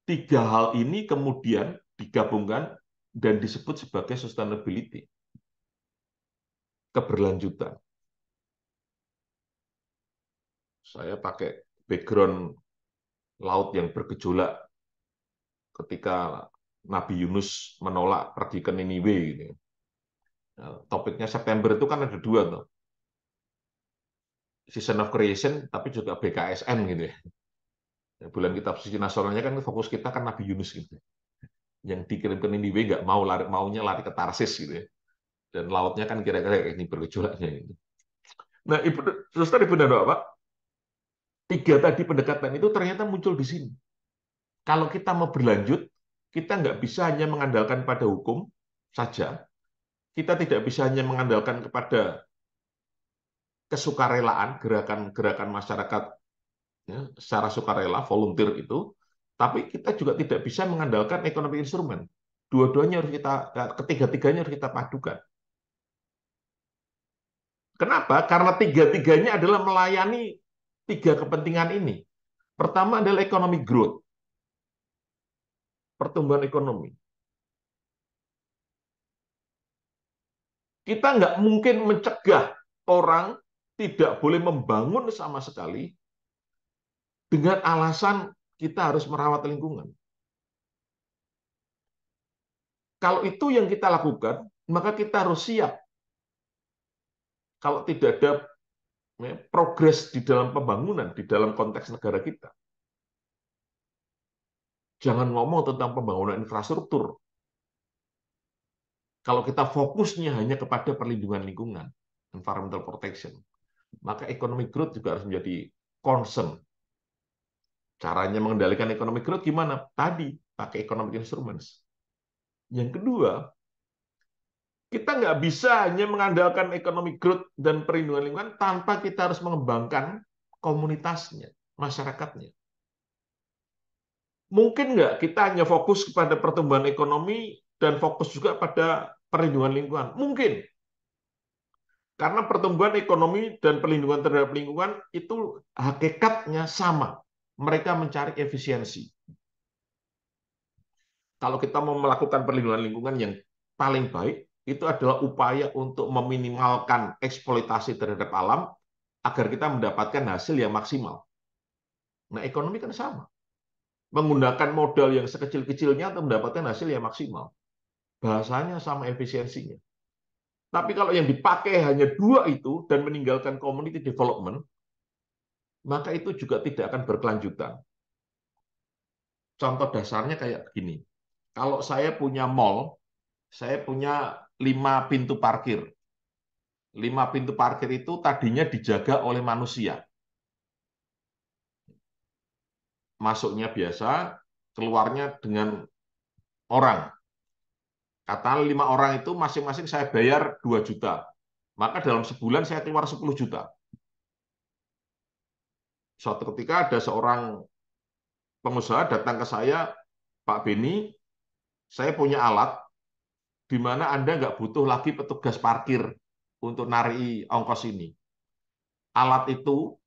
tiga hal ini kemudian digabungkan dan disebut sebagai sustainability, keberlanjutan. Saya pakai background laut yang bergejolak ketika Nabi Yunus menolak pergi ke Niniwe. Gitu. Nah, topiknya September itu kan ada dua tuh. Season of Creation, tapi juga BKSN gitu ya. Bulan Kitab Suci Nasionalnya kan fokus kita kan Nabi Yunus gitu. Yang dikirim ke Niniwe nggak mau lari, maunya lari ke Tarsis gitu ya. Dan lautnya kan kira-kira ini bergejolaknya gitu. Nah, Ibu, terus tadi benar Pak, tiga tadi pendekatan itu ternyata muncul di sini. Kalau kita mau berlanjut, kita nggak bisa hanya mengandalkan pada hukum saja. Kita tidak bisa hanya mengandalkan kepada kesukarelaan, gerakan-gerakan masyarakat ya, secara sukarela, volunteer itu, tapi kita juga tidak bisa mengandalkan ekonomi instrumen. Dua-duanya harus kita, ketiga-tiganya harus kita padukan. Kenapa? Karena tiga-tiganya adalah melayani tiga kepentingan ini. Pertama adalah ekonomi growth, pertumbuhan ekonomi. Kita nggak mungkin mencegah orang tidak boleh membangun sama sekali dengan alasan kita harus merawat lingkungan. Kalau itu yang kita lakukan, maka kita harus siap. Kalau tidak ada progres di dalam pembangunan di dalam konteks negara kita. Jangan ngomong tentang pembangunan infrastruktur. Kalau kita fokusnya hanya kepada perlindungan lingkungan, environmental protection, maka economic growth juga harus menjadi concern. Caranya mengendalikan economic growth gimana? Tadi, pakai economic instruments. Yang kedua, kita nggak bisa hanya mengandalkan ekonomi growth dan perlindungan lingkungan tanpa kita harus mengembangkan komunitasnya, masyarakatnya. Mungkin nggak kita hanya fokus kepada pertumbuhan ekonomi dan fokus juga pada perlindungan lingkungan? Mungkin. Karena pertumbuhan ekonomi dan perlindungan terhadap lingkungan itu hakikatnya sama. Mereka mencari efisiensi kalau kita mau melakukan perlindungan lingkungan yang paling baik, itu adalah upaya untuk meminimalkan eksploitasi terhadap alam agar kita mendapatkan hasil yang maksimal. Nah, ekonomi kan sama. Menggunakan modal yang sekecil-kecilnya untuk mendapatkan hasil yang maksimal. Bahasanya sama efisiensinya. Tapi kalau yang dipakai hanya dua itu dan meninggalkan community development, maka itu juga tidak akan berkelanjutan. Contoh dasarnya kayak begini. Kalau saya punya mall, saya punya lima pintu parkir. Lima pintu parkir itu tadinya dijaga oleh manusia. Masuknya biasa, keluarnya dengan orang. kata lima orang itu masing-masing saya bayar 2 juta. Maka dalam sebulan saya keluar 10 juta. Suatu ketika ada seorang pengusaha datang ke saya, Pak Beni, saya punya alat, di mana Anda nggak butuh lagi petugas parkir untuk nari ongkos ini. Alat itu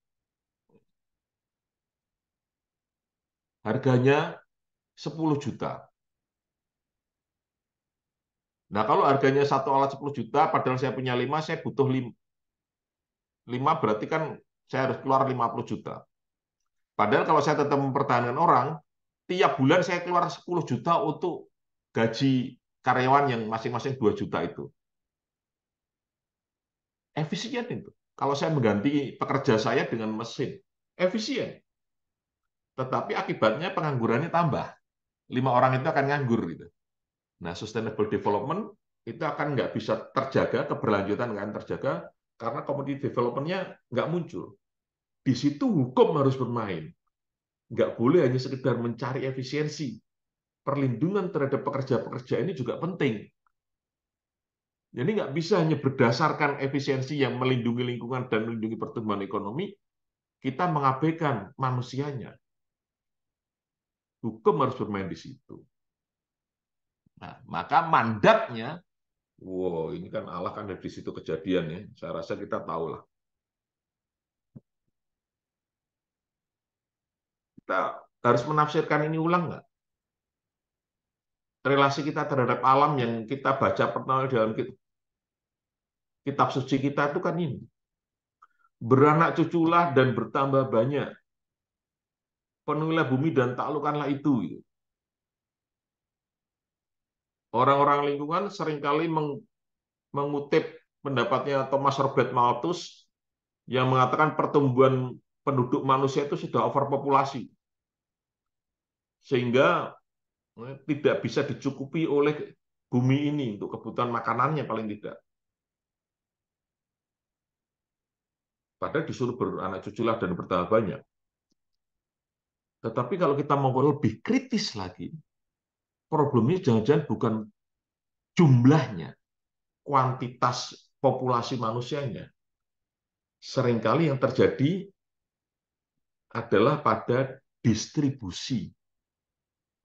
harganya 10 juta. Nah, kalau harganya satu alat 10 juta, padahal saya punya 5, saya butuh 5. 5 berarti kan saya harus keluar 50 juta. Padahal kalau saya tetap mempertahankan orang, tiap bulan saya keluar 10 juta untuk gaji karyawan yang masing-masing 2 juta itu. Efisien itu. Kalau saya mengganti pekerja saya dengan mesin, efisien. Tetapi akibatnya penganggurannya tambah. Lima orang itu akan nganggur gitu. Nah, sustainable development itu akan nggak bisa terjaga, keberlanjutan nggak akan terjaga karena komoditi development-nya nggak muncul. Di situ hukum harus bermain. Nggak boleh hanya sekedar mencari efisiensi, perlindungan terhadap pekerja-pekerja ini juga penting. Jadi nggak bisa hanya berdasarkan efisiensi yang melindungi lingkungan dan melindungi pertumbuhan ekonomi, kita mengabaikan manusianya. Hukum harus bermain di situ. Nah, maka mandatnya, wow, ini kan Allah kan ada di situ kejadian ya. Saya rasa kita tahu lah. Kita harus menafsirkan ini ulang nggak? relasi kita terhadap alam yang kita baca pertama dalam kitab, suci kita itu kan ini. Beranak cuculah dan bertambah banyak. Penuhilah bumi dan taklukkanlah itu. Gitu. Orang-orang lingkungan seringkali meng, mengutip pendapatnya Thomas Robert Malthus yang mengatakan pertumbuhan penduduk manusia itu sudah overpopulasi. Sehingga tidak bisa dicukupi oleh bumi ini untuk kebutuhan makanannya paling tidak. Padahal disuruh beranak cuculah dan bertambah banyak. Tetapi kalau kita mau lebih kritis lagi, problemnya jangan-jangan bukan jumlahnya, kuantitas populasi manusianya. Seringkali yang terjadi adalah pada distribusi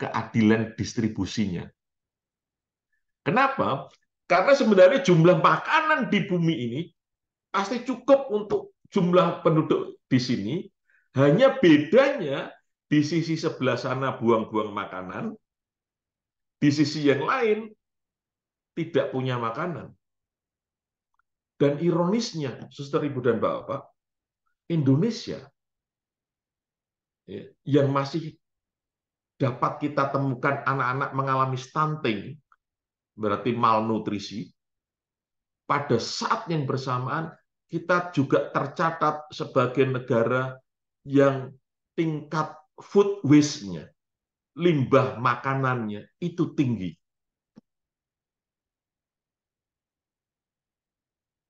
keadilan distribusinya. Kenapa? Karena sebenarnya jumlah makanan di bumi ini pasti cukup untuk jumlah penduduk di sini. Hanya bedanya di sisi sebelah sana buang-buang makanan, di sisi yang lain tidak punya makanan. Dan ironisnya, Suster Ibu dan Bapak, Indonesia ya, yang masih dapat kita temukan anak-anak mengalami stunting, berarti malnutrisi, pada saat yang bersamaan kita juga tercatat sebagai negara yang tingkat food waste-nya, limbah makanannya itu tinggi.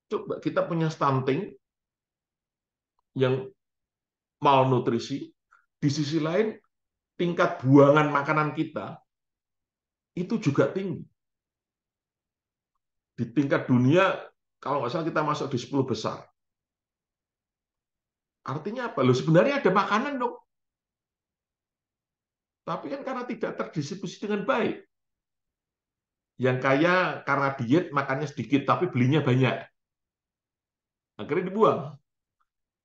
Coba kita punya stunting yang malnutrisi, di sisi lain tingkat buangan makanan kita itu juga tinggi. Di tingkat dunia, kalau nggak salah kita masuk di 10 besar. Artinya apa? Loh, sebenarnya ada makanan dong. Tapi kan karena tidak terdistribusi dengan baik. Yang kaya karena diet makannya sedikit, tapi belinya banyak. Akhirnya dibuang.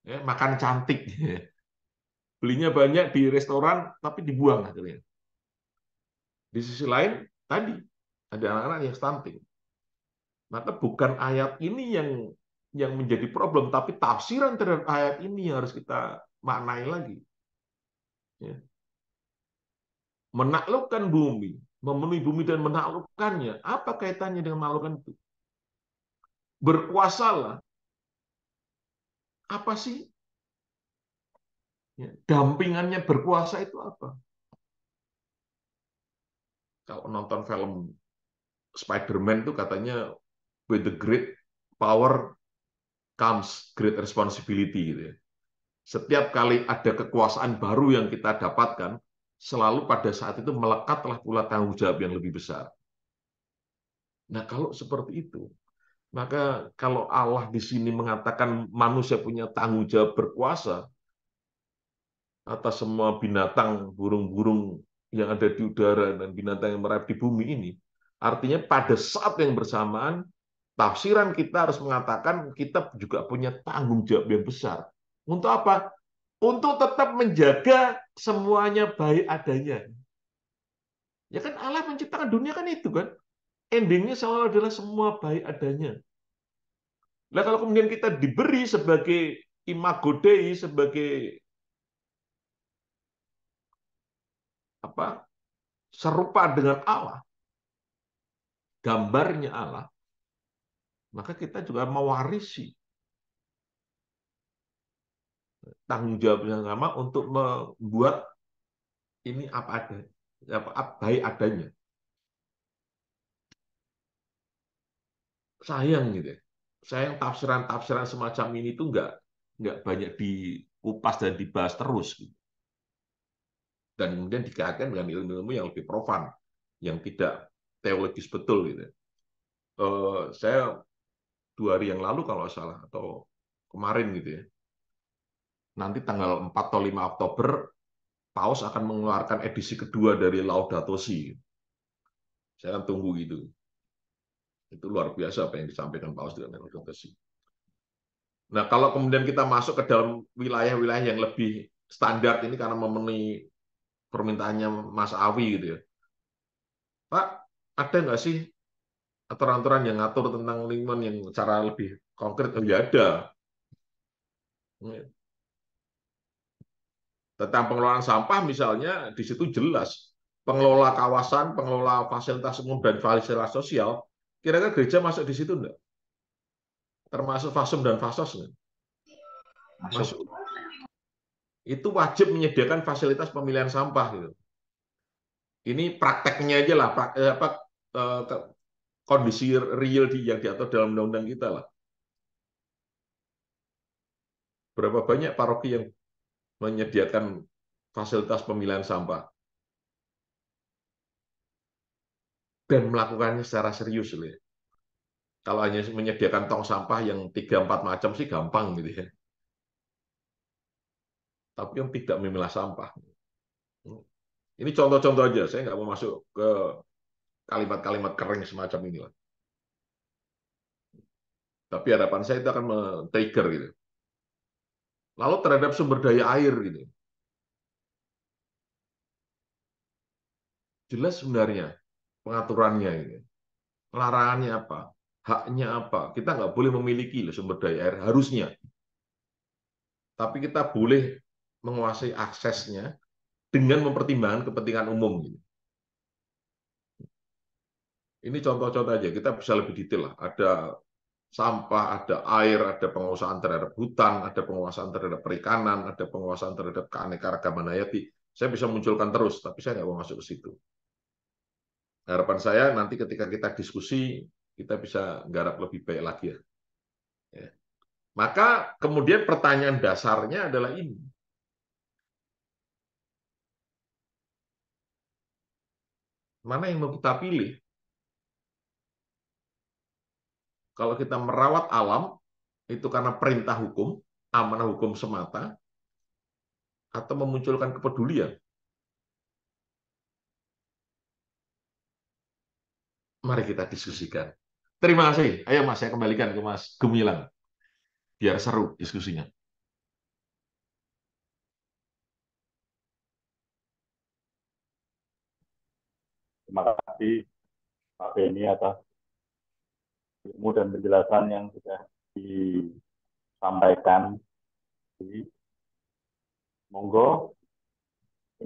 Ya, makan cantik. belinya banyak di restoran tapi dibuang akhirnya. Di sisi lain tadi ada anak-anak yang stunting. Maka bukan ayat ini yang yang menjadi problem, tapi tafsiran terhadap ayat ini yang harus kita maknai lagi. Ya. Menaklukkan bumi, memenuhi bumi dan menaklukkannya, apa kaitannya dengan menaklukkan itu? Berkuasalah. Apa sih Ya, dampingannya berkuasa itu apa? Kalau nonton film Spider-Man itu katanya with the great power comes great responsibility gitu ya. Setiap kali ada kekuasaan baru yang kita dapatkan, selalu pada saat itu melekatlah pula tanggung jawab yang lebih besar. Nah, kalau seperti itu, maka kalau Allah di sini mengatakan manusia punya tanggung jawab berkuasa, atas semua binatang, burung-burung yang ada di udara dan binatang yang merayap di bumi ini, artinya pada saat yang bersamaan, tafsiran kita harus mengatakan kita juga punya tanggung jawab yang besar. Untuk apa? Untuk tetap menjaga semuanya baik adanya. Ya kan Allah menciptakan dunia kan itu kan. Endingnya selalu adalah semua baik adanya. Nah kalau kemudian kita diberi sebagai imago Dei, sebagai apa serupa dengan Allah, gambarnya Allah, maka kita juga mewarisi tanggung jawab yang sama untuk membuat ini apa ada, apa baik adanya. Sayang gitu. Ya. Sayang tafsiran-tafsiran semacam ini tuh nggak nggak banyak dikupas dan dibahas terus. Gitu dan kemudian dikaitkan dengan ilmu-ilmu yang lebih profan, yang tidak teologis betul gitu. Uh, saya dua hari yang lalu kalau salah atau kemarin gitu ya. Nanti tanggal 4 atau 5 Oktober Paus akan mengeluarkan edisi kedua dari Laudato Si. Saya akan tunggu gitu. Itu luar biasa apa yang disampaikan Paus dengan Laudato Si. Nah, kalau kemudian kita masuk ke dalam wilayah-wilayah yang lebih standar ini karena memenuhi permintaannya Mas Awi gitu ya. Pak, ada nggak sih aturan-aturan yang ngatur tentang lingkungan yang cara lebih konkret? Oh, ya ada. Tentang pengelolaan sampah misalnya di situ jelas pengelola kawasan, pengelola fasilitas umum dan fasilitas sosial, kira-kira gereja masuk di situ enggak? Termasuk fasum dan fasos enggak? Masuk. masuk itu wajib menyediakan fasilitas pemilihan sampah gitu. Ini prakteknya aja lah, prak, eh, apa eh, kondisi real di yang diatur dalam undang-undang kita lah. Berapa banyak paroki yang menyediakan fasilitas pemilihan sampah dan melakukannya secara serius, gitu ya. Kalau hanya menyediakan tong sampah yang tiga empat macam sih gampang gitu ya tapi yang tidak memilah sampah. Ini contoh-contoh aja, saya nggak mau masuk ke kalimat-kalimat kering semacam inilah. Tapi harapan saya itu akan men-trigger gitu. Lalu terhadap sumber daya air gitu. Jelas sebenarnya pengaturannya gitu. Larangannya apa? Haknya apa? Kita nggak boleh memiliki loh sumber daya air harusnya. Tapi kita boleh menguasai aksesnya dengan mempertimbangkan kepentingan umum. Gitu. Ini contoh-contoh aja, kita bisa lebih detail lah. Ada sampah, ada air, ada penguasaan terhadap hutan, ada penguasaan terhadap perikanan, ada penguasaan terhadap keanekaragaman hayati. Saya bisa munculkan terus, tapi saya nggak mau masuk ke situ. Harapan saya nanti ketika kita diskusi, kita bisa garap lebih baik lagi ya. ya. Maka kemudian pertanyaan dasarnya adalah ini. Mana yang mau kita pilih? Kalau kita merawat alam, itu karena perintah hukum, amanah hukum semata, atau memunculkan kepedulian. Mari kita diskusikan. Terima kasih. Ayo Mas, saya kembalikan ke Mas Gumilang. Biar seru diskusinya. Terima kasih Pak Beni atas ilmu dan penjelasan yang sudah disampaikan. Jadi, monggo.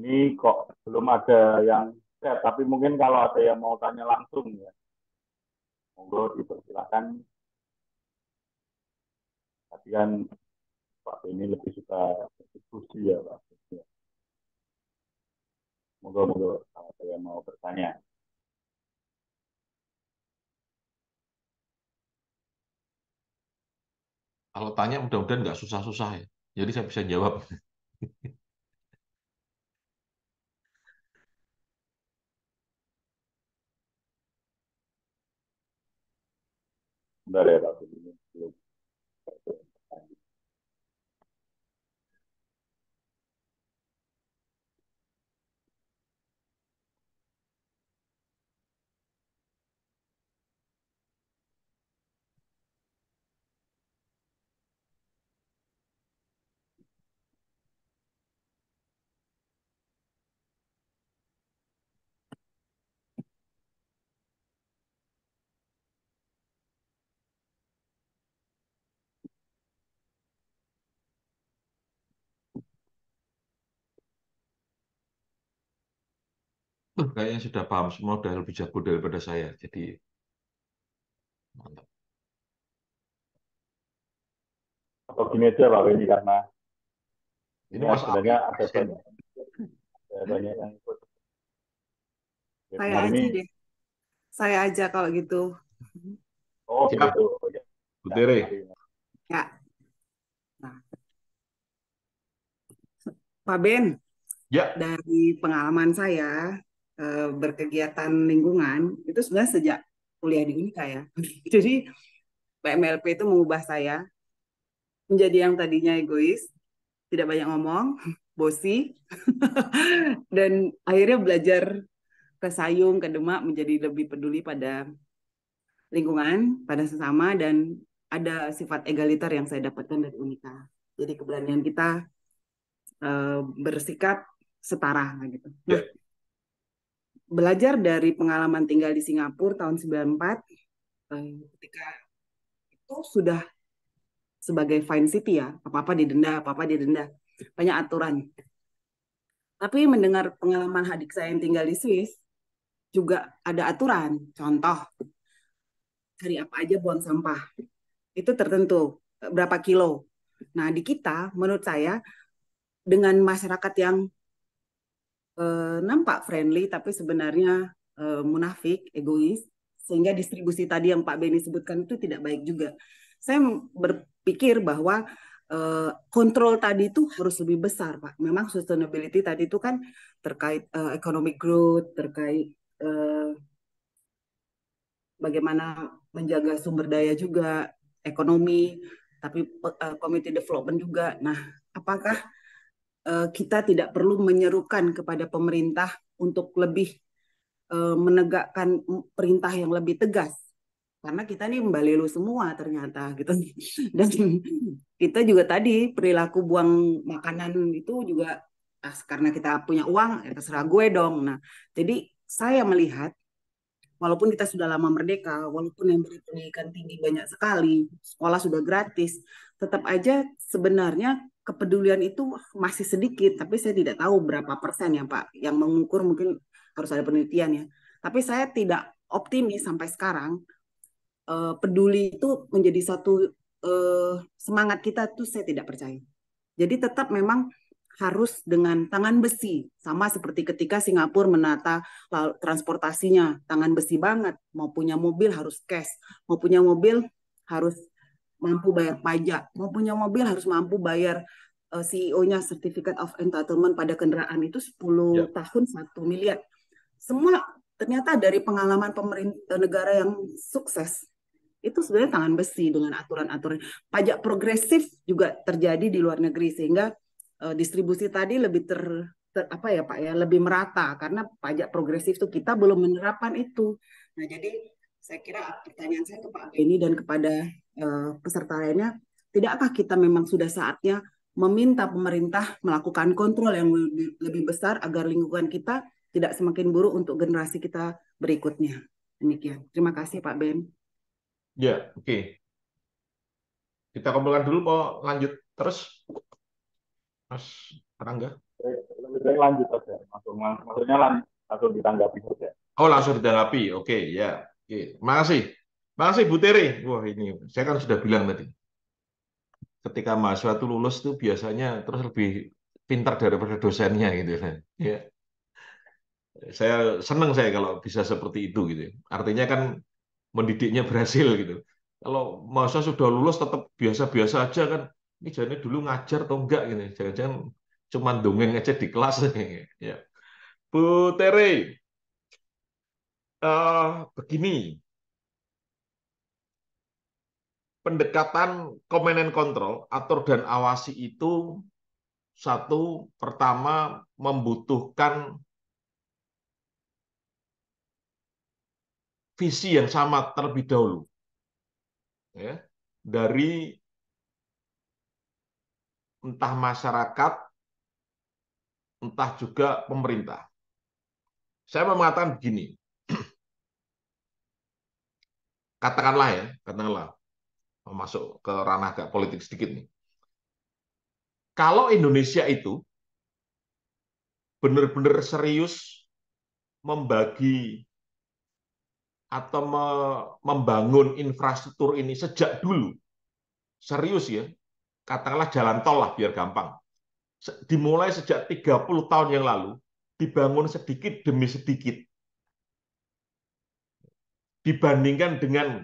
Ini kok belum ada yang set, tapi mungkin kalau ada yang mau tanya langsung ya. Monggo dipersilakan. Tapi kan Pak Beni lebih suka diskusi ya Pak. Moga moga ada saya mau bertanya. Kalau tanya mudah-mudahan nggak susah-susah ya. Jadi saya bisa jawab. Bentar ya, Pak. uh, kayaknya sudah paham semua sudah lebih jago daripada saya jadi mantap atau gini aja Pak Beni karena ini ya, sebenarnya ada banyak, ada banyak yang ikut. Ya, saya aja ini. deh, saya aja kalau gitu. Oh Siap. gitu. Oh, ya. Bu Ya. Nah. Pak Ben, ya. dari pengalaman saya, Eh, berkegiatan lingkungan itu sebenarnya sejak kuliah di Unika ya. Jadi PMLP itu mengubah saya menjadi yang tadinya egois, tidak banyak ngomong, bosi, dan akhirnya belajar ke Sayung, ke Demak menjadi lebih peduli pada lingkungan, pada sesama, dan ada sifat egaliter yang saya dapatkan dari Unika. Jadi keberanian kita eh, bersikap setara gitu. Nah, ya belajar dari pengalaman tinggal di Singapura tahun 94 eh, ketika itu sudah sebagai fine city ya, apa-apa didenda, apa-apa didenda. Banyak aturan. Tapi mendengar pengalaman hadik saya yang tinggal di Swiss, juga ada aturan. Contoh, cari apa aja buang sampah. Itu tertentu, berapa kilo. Nah di kita, menurut saya, dengan masyarakat yang Eh, nampak friendly tapi sebenarnya eh, munafik, egois sehingga distribusi tadi yang Pak Beni sebutkan itu tidak baik juga. Saya berpikir bahwa eh, kontrol tadi itu harus lebih besar, Pak. Memang sustainability tadi itu kan terkait economic growth, terkait bagaimana menjaga sumber daya juga, ekonomi, tapi uh, community development juga. Nah, apakah Eh, kita tidak perlu menyerukan kepada pemerintah untuk lebih eh, menegakkan perintah yang lebih tegas karena kita nih lu semua ternyata gitu dan kita juga tadi perilaku buang makanan itu juga karena kita punya uang ya terserah gue dong nah jadi saya melihat walaupun kita sudah lama merdeka walaupun yang pendidikan tinggi banyak sekali sekolah sudah gratis tetap aja sebenarnya kepedulian itu masih sedikit, tapi saya tidak tahu berapa persen ya Pak. Yang mengukur mungkin harus ada penelitian ya. Tapi saya tidak optimis sampai sekarang. Uh, peduli itu menjadi satu uh, semangat kita itu saya tidak percaya. Jadi tetap memang harus dengan tangan besi, sama seperti ketika Singapura menata transportasinya, tangan besi banget. Mau punya mobil harus cash, mau punya mobil harus mampu bayar pajak, mau punya mobil harus mampu bayar uh, eh, CEO-nya Certificate of Entitlement pada kendaraan itu 10 ya. tahun 1 miliar. Semua ternyata dari pengalaman pemerintah negara yang sukses itu sebenarnya tangan besi dengan aturan-aturan pajak progresif juga terjadi di luar negeri sehingga uh, distribusi tadi lebih ter, apa ya Pak ya lebih merata karena pajak progresif itu kita belum menerapkan itu. Nah, jadi saya kira pertanyaan saya ke Pak Beni dan kepada Eh, peserta lainnya, tidakkah kita memang sudah saatnya meminta pemerintah melakukan kontrol yang lebih, besar agar lingkungan kita tidak semakin buruk untuk generasi kita berikutnya. Demikian. Terima kasih Pak Ben. Ya, oke. Okay. Kita kumpulkan dulu, mau lanjut terus? Mas Rangga? lanjut saja, langsung maksudnya langsung ditanggapi saja. Oh, langsung ditanggapi. Oke, okay, ya. Oke, okay. terima kasih. Makasih Bu Tere. Wah ini, saya kan sudah bilang tadi. Ketika mahasiswa itu lulus itu biasanya terus lebih pintar daripada dosennya gitu kan. Hmm. Ya. Saya senang saya kalau bisa seperti itu gitu. Artinya kan mendidiknya berhasil gitu. Kalau mahasiswa sudah lulus tetap biasa-biasa aja kan. Ini jadinya dulu ngajar atau enggak gitu. Jangan-jangan cuma dongeng aja di kelas gitu. ya. Bu Tere, uh, begini, pendekatan command and control, atur dan awasi itu satu pertama membutuhkan visi yang sama terlebih dahulu. Ya, dari entah masyarakat, entah juga pemerintah. Saya mau mengatakan begini, katakanlah ya, katakanlah masuk ke ranah agak politik sedikit nih. Kalau Indonesia itu benar-benar serius membagi atau membangun infrastruktur ini sejak dulu, serius ya, katakanlah jalan tol lah biar gampang. Dimulai sejak 30 tahun yang lalu, dibangun sedikit demi sedikit. Dibandingkan dengan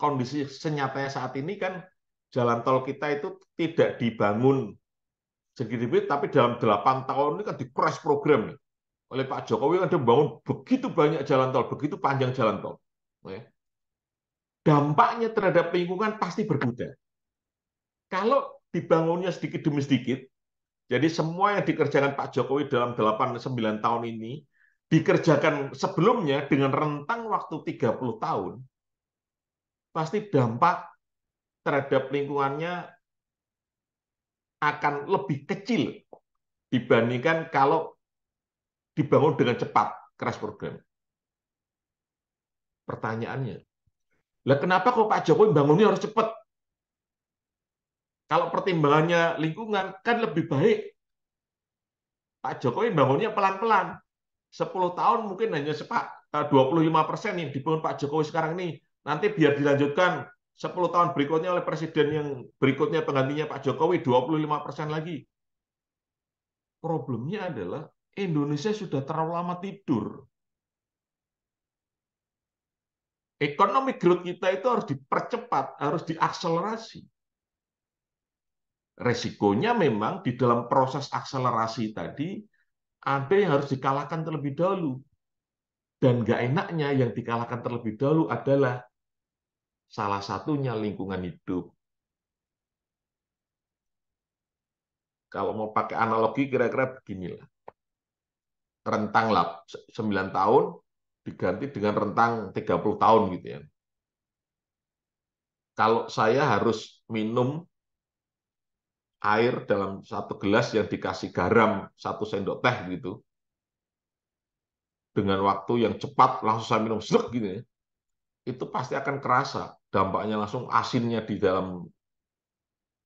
kondisi senyatanya saat ini kan jalan tol kita itu tidak dibangun sedikit tapi dalam 8 tahun ini kan di cross program nih. Oleh Pak Jokowi kan dia membangun begitu banyak jalan tol, begitu panjang jalan tol. Ya. Dampaknya terhadap lingkungan pasti berbeda. Kalau dibangunnya sedikit demi sedikit, jadi semua yang dikerjakan Pak Jokowi dalam 8-9 tahun ini, dikerjakan sebelumnya dengan rentang waktu 30 tahun, pasti dampak terhadap lingkungannya akan lebih kecil dibandingkan kalau dibangun dengan cepat crash program. Pertanyaannya, lah kenapa kok Pak Jokowi bangunnya harus cepat? Kalau pertimbangannya lingkungan kan lebih baik Pak Jokowi bangunnya pelan-pelan. 10 tahun mungkin hanya sepak 25 eh, persen yang dibangun Pak Jokowi sekarang ini nanti biar dilanjutkan 10 tahun berikutnya oleh presiden yang berikutnya penggantinya Pak Jokowi 25 persen lagi. Problemnya adalah Indonesia sudah terlalu lama tidur. Ekonomi growth kita itu harus dipercepat, harus diakselerasi. Resikonya memang di dalam proses akselerasi tadi, ada yang harus dikalahkan terlebih dahulu. Dan nggak enaknya yang dikalahkan terlebih dahulu adalah Salah satunya lingkungan hidup. Kalau mau pakai analogi kira-kira beginilah. Rentang lah 9 tahun diganti dengan rentang 30 tahun gitu ya. Kalau saya harus minum air dalam satu gelas yang dikasih garam satu sendok teh gitu dengan waktu yang cepat langsung saya minum sedek gitu ya itu pasti akan kerasa dampaknya langsung asinnya di dalam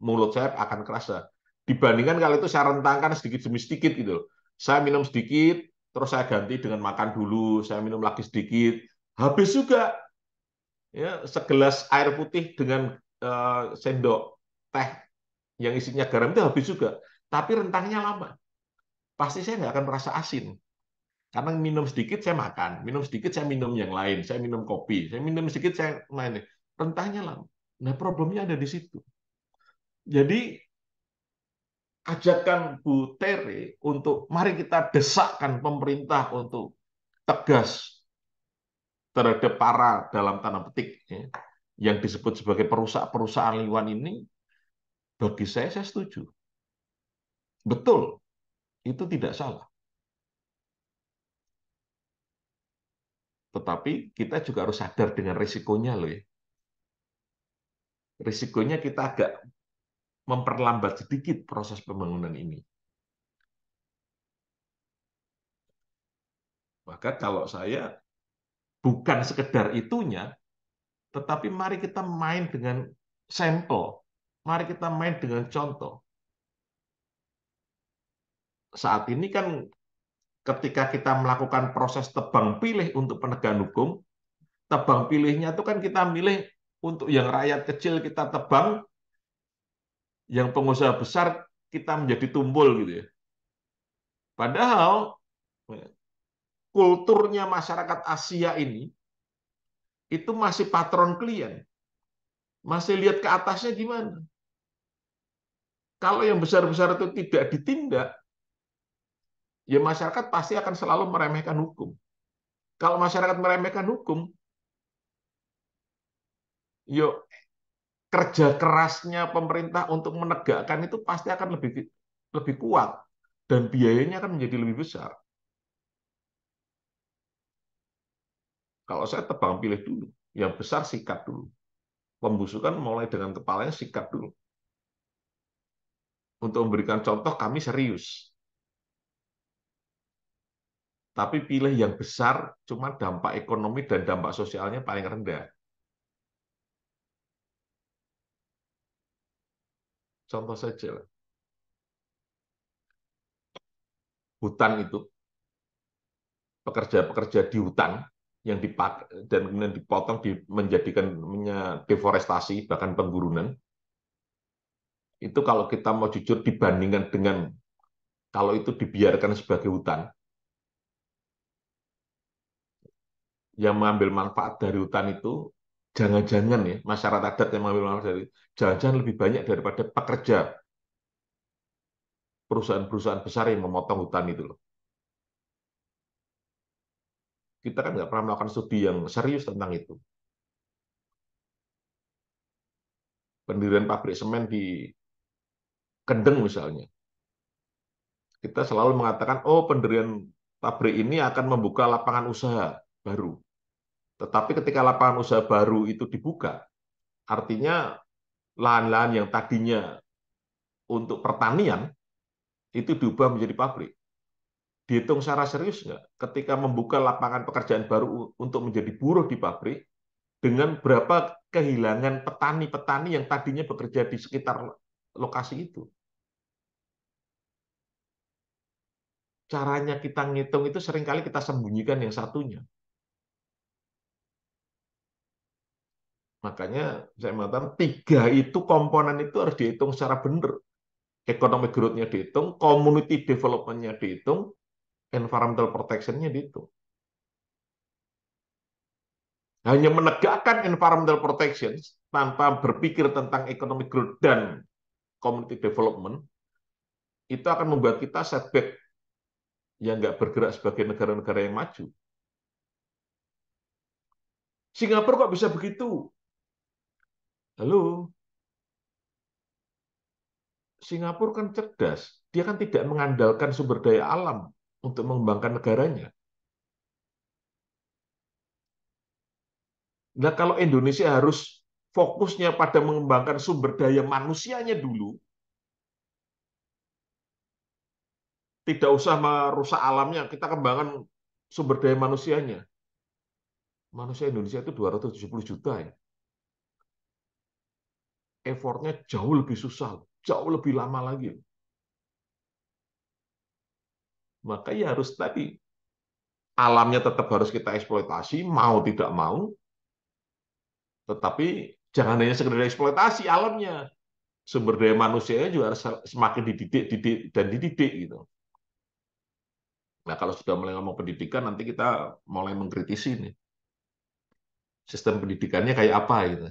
mulut saya akan kerasa dibandingkan kalau itu saya rentangkan sedikit demi sedikit gitu Saya minum sedikit, terus saya ganti dengan makan dulu, saya minum lagi sedikit, habis juga ya segelas air putih dengan uh, sendok teh yang isinya garam itu habis juga, tapi rentangnya lama. Pasti saya nggak akan merasa asin. Karena minum sedikit saya makan, minum sedikit saya minum yang lain, saya minum kopi, saya minum sedikit saya main. Rentahnya lama. Nah problemnya ada di situ. Jadi ajakan Bu Tere untuk mari kita desakkan pemerintah untuk tegas terhadap para dalam tanda petik ya, yang disebut sebagai perusahaan-perusahaan liwan ini bagi saya saya setuju. Betul. Itu tidak salah. Tetapi kita juga harus sadar dengan risikonya loh ya. Risikonya kita agak memperlambat sedikit proses pembangunan ini. Maka kalau saya bukan sekedar itunya, tetapi mari kita main dengan sampel, mari kita main dengan contoh. Saat ini kan ketika kita melakukan proses tebang pilih untuk penegakan hukum, tebang pilihnya itu kan kita milih untuk yang rakyat kecil kita tebang, yang pengusaha besar kita menjadi tumpul gitu ya. Padahal kulturnya masyarakat Asia ini itu masih patron klien. Masih lihat ke atasnya gimana. Kalau yang besar-besar itu tidak ditindak, ya masyarakat pasti akan selalu meremehkan hukum. Kalau masyarakat meremehkan hukum, yuk kerja kerasnya pemerintah untuk menegakkan itu pasti akan lebih lebih kuat dan biayanya akan menjadi lebih besar. Kalau saya tebang pilih dulu, yang besar sikat dulu. Pembusukan mulai dengan kepalanya sikat dulu. Untuk memberikan contoh kami serius tapi pilih yang besar cuma dampak ekonomi dan dampak sosialnya paling rendah. Contoh saja Hutan itu, pekerja-pekerja di hutan yang dipakai dan kemudian dipotong di, menjadikan deforestasi bahkan penggurunan itu kalau kita mau jujur dibandingkan dengan kalau itu dibiarkan sebagai hutan yang mengambil manfaat dari hutan itu jangan-jangan ya masyarakat adat yang mengambil manfaat dari jangan-jangan lebih banyak daripada pekerja perusahaan-perusahaan besar yang memotong hutan itu loh. Kita kan nggak pernah melakukan studi yang serius tentang itu. Pendirian pabrik semen di Kendeng misalnya. Kita selalu mengatakan, oh pendirian pabrik ini akan membuka lapangan usaha baru. Tetapi ketika lapangan usaha baru itu dibuka, artinya lahan-lahan yang tadinya untuk pertanian itu diubah menjadi pabrik. Dihitung secara serius nggak? Ketika membuka lapangan pekerjaan baru untuk menjadi buruh di pabrik, dengan berapa kehilangan petani-petani yang tadinya bekerja di sekitar lokasi itu. Caranya kita ngitung itu seringkali kita sembunyikan yang satunya. Makanya saya mengatakan tiga itu komponen itu harus dihitung secara benar. ekonomi growth-nya dihitung, community development-nya dihitung, environmental protection-nya dihitung. Hanya menegakkan environmental protection tanpa berpikir tentang ekonomi growth dan community development, itu akan membuat kita setback yang nggak bergerak sebagai negara-negara yang maju. Singapura kok bisa begitu? Halo? Singapura kan cerdas. Dia kan tidak mengandalkan sumber daya alam untuk mengembangkan negaranya. Nah, kalau Indonesia harus fokusnya pada mengembangkan sumber daya manusianya dulu, tidak usah merusak alamnya, kita kembangkan sumber daya manusianya. Manusia Indonesia itu 270 juta ya effortnya jauh lebih susah, jauh lebih lama lagi. Maka ya harus tadi, alamnya tetap harus kita eksploitasi, mau tidak mau, tetapi jangan hanya sekedar eksploitasi alamnya. Sumber daya manusianya juga harus semakin dididik, didik, dan dididik gitu. Nah, kalau sudah mulai ngomong pendidikan, nanti kita mulai mengkritisi nih. Sistem pendidikannya kayak apa gitu.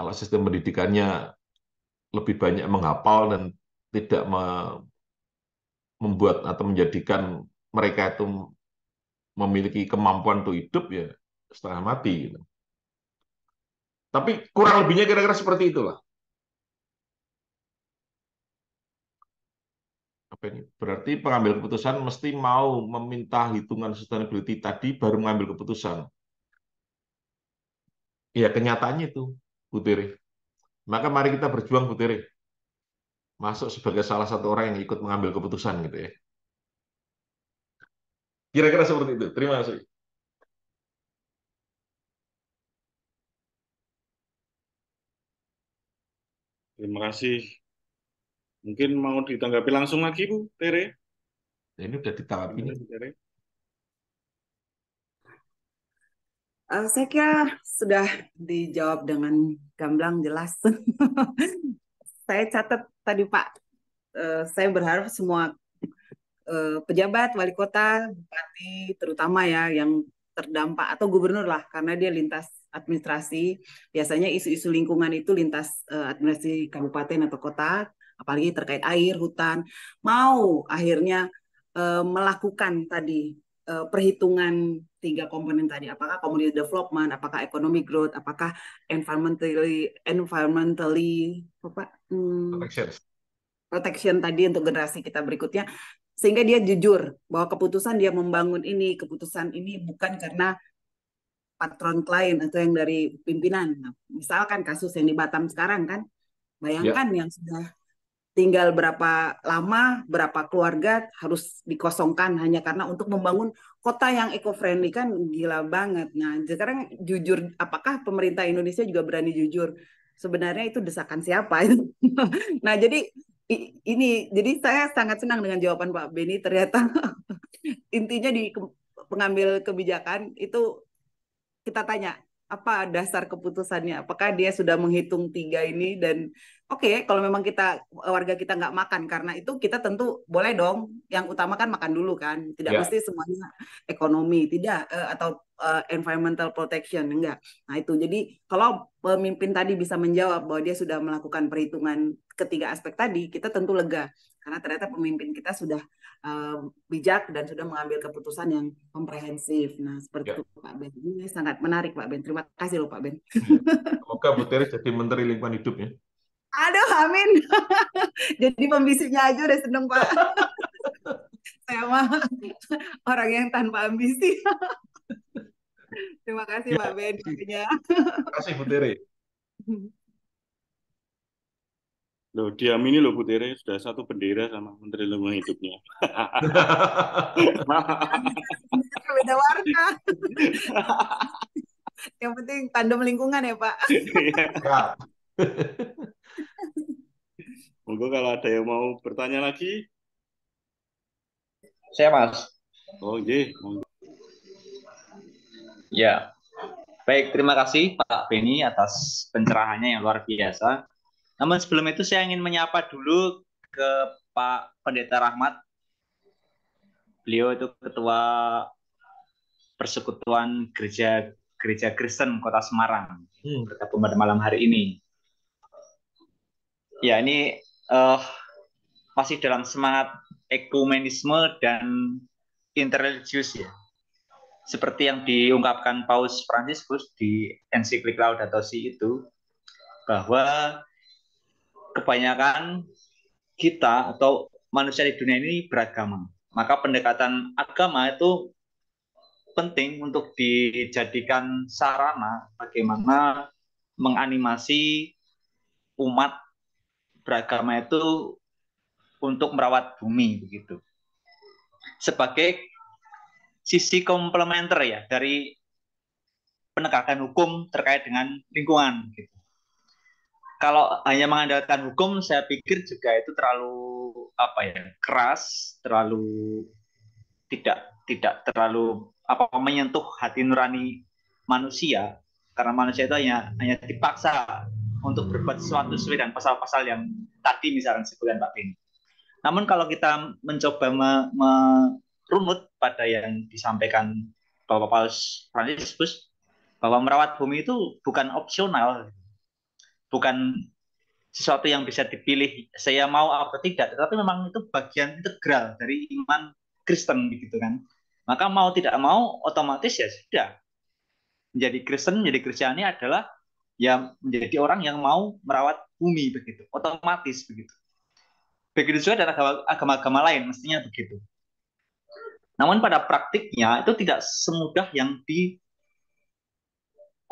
Kalau sistem pendidikannya lebih banyak menghapal dan tidak membuat atau menjadikan mereka itu memiliki kemampuan untuk hidup ya setengah mati gitu. Tapi kurang lebihnya kira-kira seperti itulah. Apa ini? Berarti pengambil keputusan mesti mau meminta hitungan sustainability tadi baru mengambil keputusan. Ya kenyataannya itu Bu Maka mari kita berjuang Bu Masuk sebagai salah satu orang yang ikut mengambil keputusan gitu ya. Kira-kira seperti itu. Terima kasih. Terima kasih. Mungkin mau ditanggapi langsung lagi Bu Tere. Ya, ini udah ditanggapi. Tere. Uh, saya kira sudah dijawab dengan gamblang jelas. saya catat tadi Pak, uh, saya berharap semua uh, pejabat, wali kota, bupati terutama ya yang terdampak atau gubernur lah karena dia lintas administrasi. Biasanya isu-isu lingkungan itu lintas uh, administrasi kabupaten atau kota, apalagi terkait air, hutan, mau akhirnya uh, melakukan tadi uh, perhitungan tiga komponen tadi, apakah community development, apakah economic growth, apakah environmentally environmentally apa? Hmm, protection. protection tadi untuk generasi kita berikutnya sehingga dia jujur bahwa keputusan dia membangun ini keputusan ini bukan karena patron klien atau yang dari pimpinan. Nah, misalkan kasus yang di Batam sekarang kan, bayangkan yeah. yang sudah tinggal berapa lama, berapa keluarga harus dikosongkan hanya karena untuk membangun kota yang eco-friendly kan gila banget. Nah, sekarang jujur, apakah pemerintah Indonesia juga berani jujur? Sebenarnya itu desakan siapa? nah, jadi ini, jadi saya sangat senang dengan jawaban Pak Beni. Ternyata intinya di pengambil kebijakan itu kita tanya apa dasar keputusannya? Apakah dia sudah menghitung tiga ini dan Oke, okay, kalau memang kita eh, warga kita nggak makan karena itu kita tentu boleh dong. Yang utama kan makan dulu kan, tidak yeah. mesti semuanya ekonomi, tidak uh, atau uh, environmental protection enggak. Nah itu jadi kalau pemimpin tadi bisa menjawab bahwa dia sudah melakukan perhitungan ketiga aspek tadi, kita tentu lega karena ternyata pemimpin kita sudah uh, bijak dan sudah mengambil keputusan yang komprehensif. Nah seperti yeah. itu Pak Ben, ini sangat menarik Pak Ben. Terima kasih loh Pak Ben. Iya. Semoga Bu Teris jadi Menteri Lingkungan Hidup ya. Aduh, amin. Jadi pembisiknya aja udah seneng, Pak. Saya mah orang yang tanpa ambisi. Terima kasih, ya. Pak Ben. Terima kasih, Bu Tere. Loh, ini loh Bu Tere, sudah satu bendera sama Menteri Lingkungan Hidupnya. Beda warna. yang penting tandem lingkungan ya, Pak. Ya. Monggo kalau ada yang mau bertanya lagi. Saya Mas. Oh iya. Oh, iya. Ya. Baik, terima kasih Pak Beni atas pencerahannya yang luar biasa. Namun sebelum itu saya ingin menyapa dulu ke Pak Pendeta Rahmat. Beliau itu ketua Persekutuan Gereja Gereja Kristen Kota Semarang. Hmm. Bergabung pada malam hari ini. Ya, ini uh, masih dalam semangat ekumenisme dan interreligius ya. Seperti yang diungkapkan Paus Fransiskus di ensiklik Laudato Si itu bahwa kebanyakan kita atau manusia di dunia ini beragama. Maka pendekatan agama itu penting untuk dijadikan sarana bagaimana menganimasi umat beragama itu untuk merawat bumi begitu. Sebagai sisi komplementer ya dari penegakan hukum terkait dengan lingkungan gitu. Kalau hanya mengandalkan hukum saya pikir juga itu terlalu apa ya, keras, terlalu tidak tidak terlalu apa menyentuh hati nurani manusia karena manusia itu hanya hanya dipaksa untuk berbuat sesuatu sesuai dengan pasal-pasal yang tadi misalnya disebutkan Pak Beni. Namun kalau kita mencoba merunut pada yang disampaikan Bapak Paulus, Franciscus bahwa merawat bumi itu bukan opsional, bukan sesuatu yang bisa dipilih saya mau atau tidak, tetapi memang itu bagian integral dari iman Kristen begitu kan. Maka mau tidak mau otomatis ya sudah menjadi Kristen, menjadi Kristiani adalah ya menjadi orang yang mau merawat bumi begitu, otomatis begitu. Begitu juga dari agama-agama lain mestinya begitu. Namun pada praktiknya itu tidak semudah yang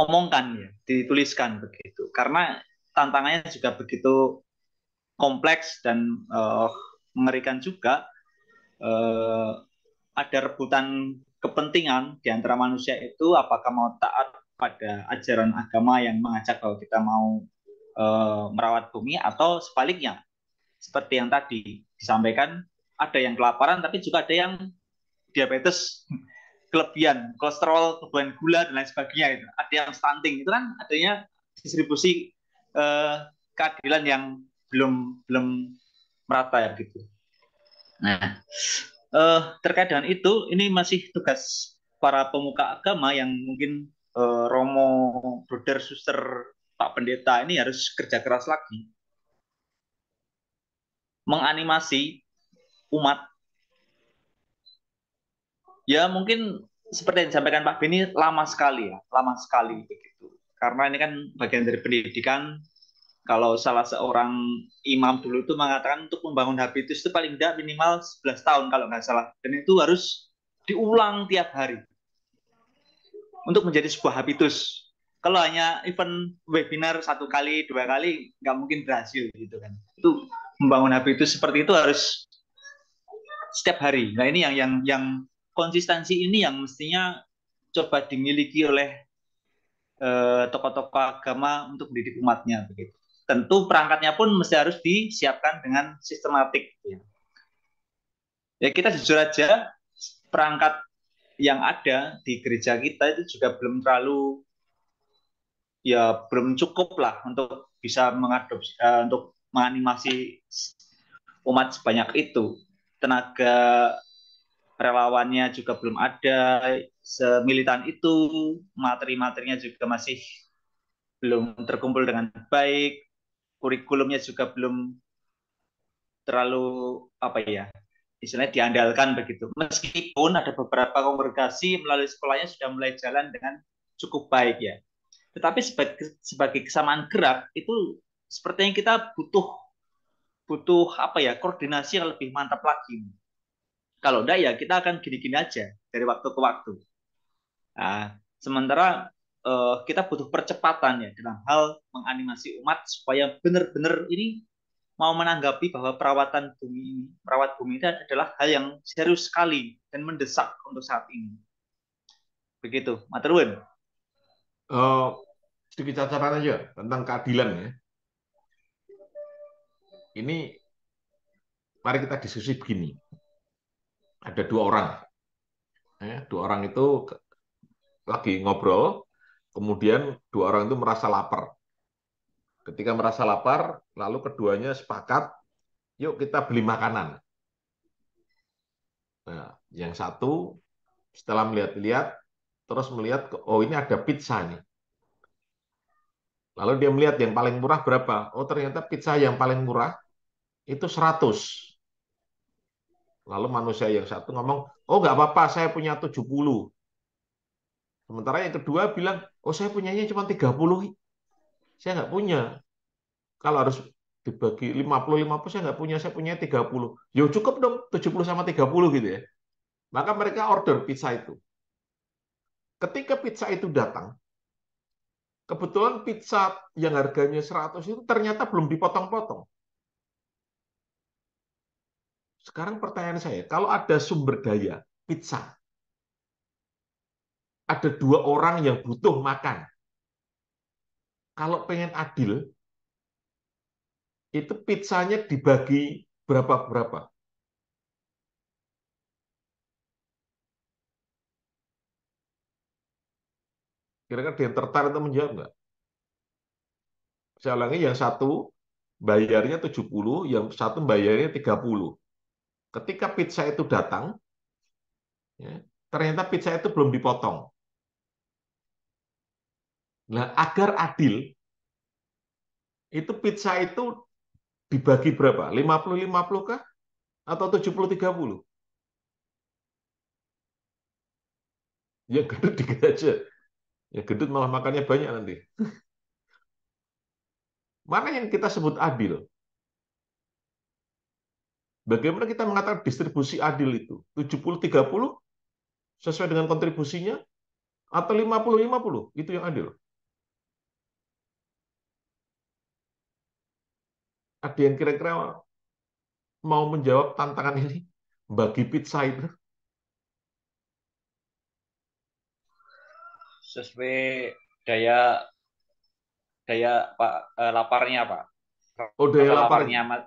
omongkan ya, dituliskan begitu. Karena tantangannya juga begitu kompleks dan uh, mengerikan juga uh, ada rebutan kepentingan di antara manusia itu apakah mau taat pada ajaran agama yang mengajak bahwa kita mau e, merawat bumi atau sebaliknya seperti yang tadi disampaikan ada yang kelaparan tapi juga ada yang diabetes kelebihan kolesterol kebutuhan gula dan lain sebagainya itu ada yang stunting itu kan adanya distribusi e, keadilan yang belum belum merata ya gitu nah eh, terkait dengan itu ini masih tugas para pemuka agama yang mungkin Eh, Romo brother Suster Pak Pendeta ini harus kerja keras lagi menganimasi umat ya mungkin seperti yang disampaikan Pak Beni lama sekali ya lama sekali begitu karena ini kan bagian dari pendidikan kalau salah seorang imam dulu itu mengatakan untuk membangun habitus itu paling tidak minimal 11 tahun kalau nggak salah dan itu harus diulang tiap hari untuk menjadi sebuah habitus. Kalau hanya event webinar satu kali, dua kali, nggak mungkin berhasil gitu kan. Itu membangun habitus seperti itu harus setiap hari. Nah ini yang yang yang konsistensi ini yang mestinya coba dimiliki oleh eh, tokoh-tokoh agama untuk mendidik umatnya begitu. Tentu perangkatnya pun mesti harus disiapkan dengan sistematik. Ya, ya kita jujur aja perangkat yang ada di gereja kita itu juga belum terlalu ya belum cukup lah untuk bisa mengadopsi uh, untuk menganimasi umat sebanyak itu tenaga relawannya juga belum ada semilitan itu materi-materinya juga masih belum terkumpul dengan baik kurikulumnya juga belum terlalu apa ya istilahnya diandalkan begitu. Meskipun ada beberapa kongregasi melalui sekolahnya sudah mulai jalan dengan cukup baik ya. Tetapi sebagai, sebagai kesamaan gerak itu sepertinya kita butuh butuh apa ya koordinasi yang lebih mantap lagi. Kalau enggak ya kita akan gini-gini aja dari waktu ke waktu. Nah, sementara eh, kita butuh percepatan ya dalam hal menganimasi umat supaya benar-benar ini mau menanggapi bahwa perawatan bumi ini, perawat bumi itu adalah hal yang serius sekali dan mendesak untuk saat ini. Begitu, Materwin. Uh, eh, sedikit catatan aja tentang keadilan ya. Ini mari kita diskusi begini. Ada dua orang. Ya, dua orang itu lagi ngobrol, kemudian dua orang itu merasa lapar. Ketika merasa lapar, lalu keduanya sepakat, yuk kita beli makanan. Nah, yang satu setelah melihat-lihat, terus melihat, oh ini ada pizza nih. Lalu dia melihat yang paling murah berapa? Oh ternyata pizza yang paling murah itu 100. Lalu manusia yang satu ngomong, oh nggak apa-apa, saya punya 70. Sementara yang kedua bilang, oh saya punyanya cuma 30 saya nggak punya. Kalau harus dibagi 50-50 saya nggak punya, saya punya 30. Ya cukup dong 70 sama 30 gitu ya. Maka mereka order pizza itu. Ketika pizza itu datang, kebetulan pizza yang harganya 100 itu ternyata belum dipotong-potong. Sekarang pertanyaan saya, kalau ada sumber daya pizza, ada dua orang yang butuh makan, kalau pengen adil, itu pizzanya dibagi berapa-berapa. Kira-kira dia tertarik untuk menjawab nggak? Saya yang satu bayarnya 70, yang satu bayarnya 30. Ketika pizza itu datang, ya, ternyata pizza itu belum dipotong. Nah, agar adil, itu pizza itu dibagi berapa? 50-50 kah? Atau 70-30? Ya gendut dikit aja. Ya gendut malah makannya banyak nanti. Mana yang kita sebut adil? Bagaimana kita mengatakan distribusi adil itu? 70-30 sesuai dengan kontribusinya? Atau 50-50? Itu yang adil. Ada yang kira-kira mau menjawab tantangan ini? Bagi pizza itu? Sesuai daya daya pak eh, laparnya pak. Oh daya laparnya. laparnya.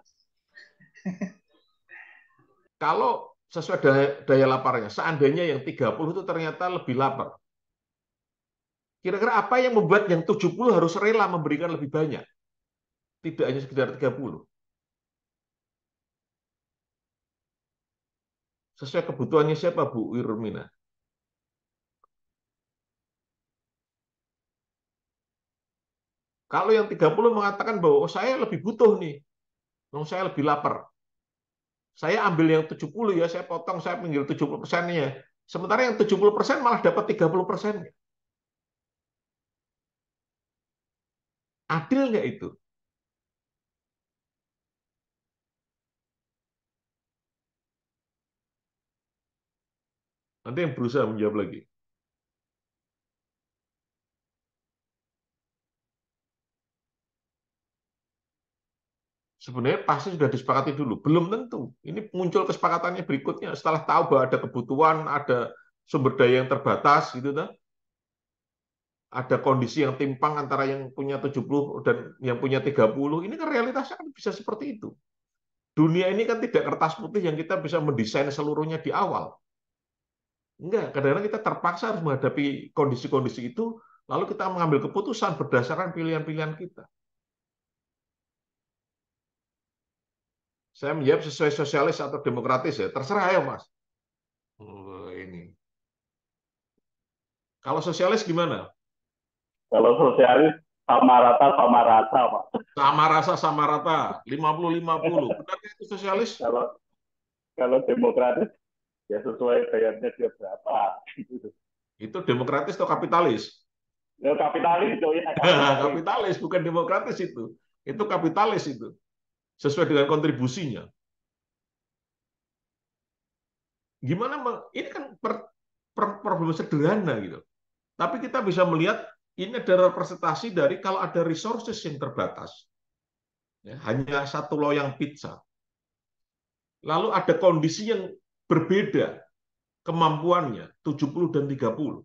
Kalau sesuai daya, daya laparnya, seandainya yang 30 itu ternyata lebih lapar, Kira-kira apa yang membuat yang 70 harus rela memberikan lebih banyak? tidak hanya sekedar 30. Sesuai kebutuhannya siapa Bu Wirmina? Kalau yang 30 mengatakan bahwa oh, saya lebih butuh nih, oh, saya lebih lapar. Saya ambil yang 70 ya, saya potong, saya pinggir 70 persennya. Sementara yang 70 persen malah dapat 30 persen. Adil nggak itu? Nanti yang berusaha menjawab lagi. Sebenarnya pasti sudah disepakati dulu, belum tentu. Ini muncul kesepakatannya berikutnya setelah tahu bahwa ada kebutuhan, ada sumber daya yang terbatas gitu kan. Ada kondisi yang timpang antara yang punya 70 dan yang punya 30. Ini kan realitasnya kan bisa seperti itu. Dunia ini kan tidak kertas putih yang kita bisa mendesain seluruhnya di awal. Enggak, kadang-kadang kita terpaksa harus menghadapi kondisi-kondisi itu, lalu kita mengambil keputusan berdasarkan pilihan-pilihan kita. Saya menjawab sesuai sosialis atau demokratis ya, terserah ya mas. Oh, ini. Kalau sosialis gimana? Kalau sosialis sama rata sama rata pak. Sama rasa sama rata, 50-50. Benar itu sosialis? Kalau kalau demokratis ya sesuai bayarnya dia berapa. Itu demokratis atau kapitalis? Ya, kapitalis itu ya. Kapitalis. kapitalis bukan demokratis itu. Itu kapitalis itu. Sesuai dengan kontribusinya. Gimana ini kan per, per, problem sederhana gitu. Tapi kita bisa melihat ini adalah representasi dari kalau ada resources yang terbatas. Ya, hanya satu loyang pizza. Lalu ada kondisi yang berbeda kemampuannya 70 dan 30.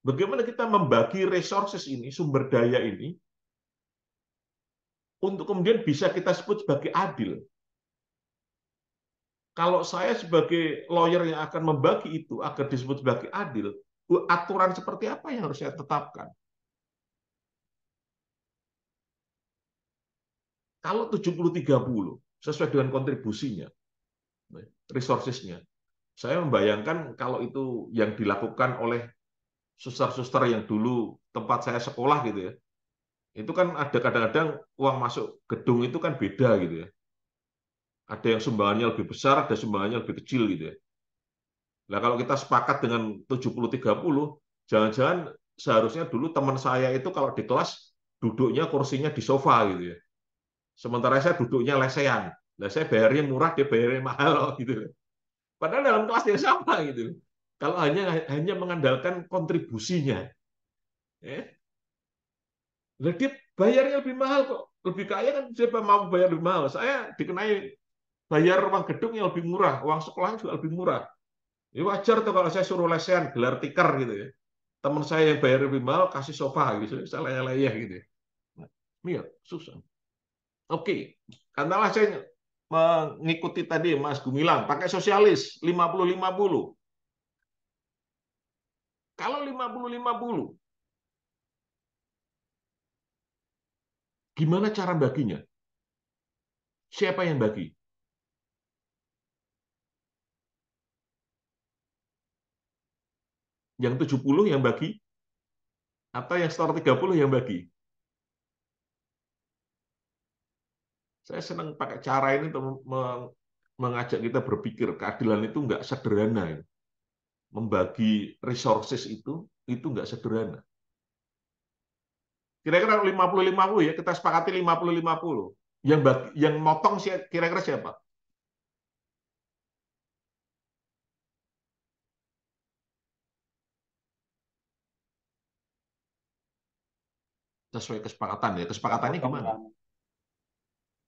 Bagaimana kita membagi resources ini, sumber daya ini, untuk kemudian bisa kita sebut sebagai adil. Kalau saya sebagai lawyer yang akan membagi itu agar disebut sebagai adil, aturan seperti apa yang harus saya tetapkan? Kalau 70-30, sesuai dengan kontribusinya, resourcesnya. Saya membayangkan kalau itu yang dilakukan oleh suster-suster yang dulu tempat saya sekolah gitu ya, itu kan ada kadang-kadang uang masuk gedung itu kan beda gitu ya. Ada yang sumbangannya lebih besar, ada sumbangannya lebih kecil gitu ya. Nah kalau kita sepakat dengan 70-30, jangan-jangan seharusnya dulu teman saya itu kalau di kelas duduknya kursinya di sofa gitu ya. Sementara saya duduknya lesehan. Nah, saya bayarnya murah, dia bayarnya mahal gitu. Padahal dalam kelas yang sama gitu. Kalau hanya hanya mengandalkan kontribusinya. ya. dia bayarnya lebih mahal kok. Lebih kaya kan siapa mau bayar lebih mahal. Saya dikenai bayar uang gedung yang lebih murah, uang sekolah juga lebih murah. Ini ya, wajar tuh kalau saya suruh lesehan gelar tikar gitu ya. Teman saya yang bayar lebih mahal kasih sofa gitu, saya layak-layak gitu. Mil, ya. nah, ya, susah. Oke, okay. karena saya mengikuti tadi Mas Gumilang, pakai sosialis 50-50. Kalau 50-50, gimana cara baginya? Siapa yang bagi? Yang 70 yang bagi? Atau yang setor 30 yang bagi? Saya senang pakai cara ini untuk mengajak kita berpikir keadilan itu nggak sederhana. Membagi resources itu itu nggak sederhana. Kira-kira 50-50 ya, kita sepakati 50-50. Yang bagi, yang motong kira-kira siapa? sesuai kesepakatan ya. Kesepakatannya gimana?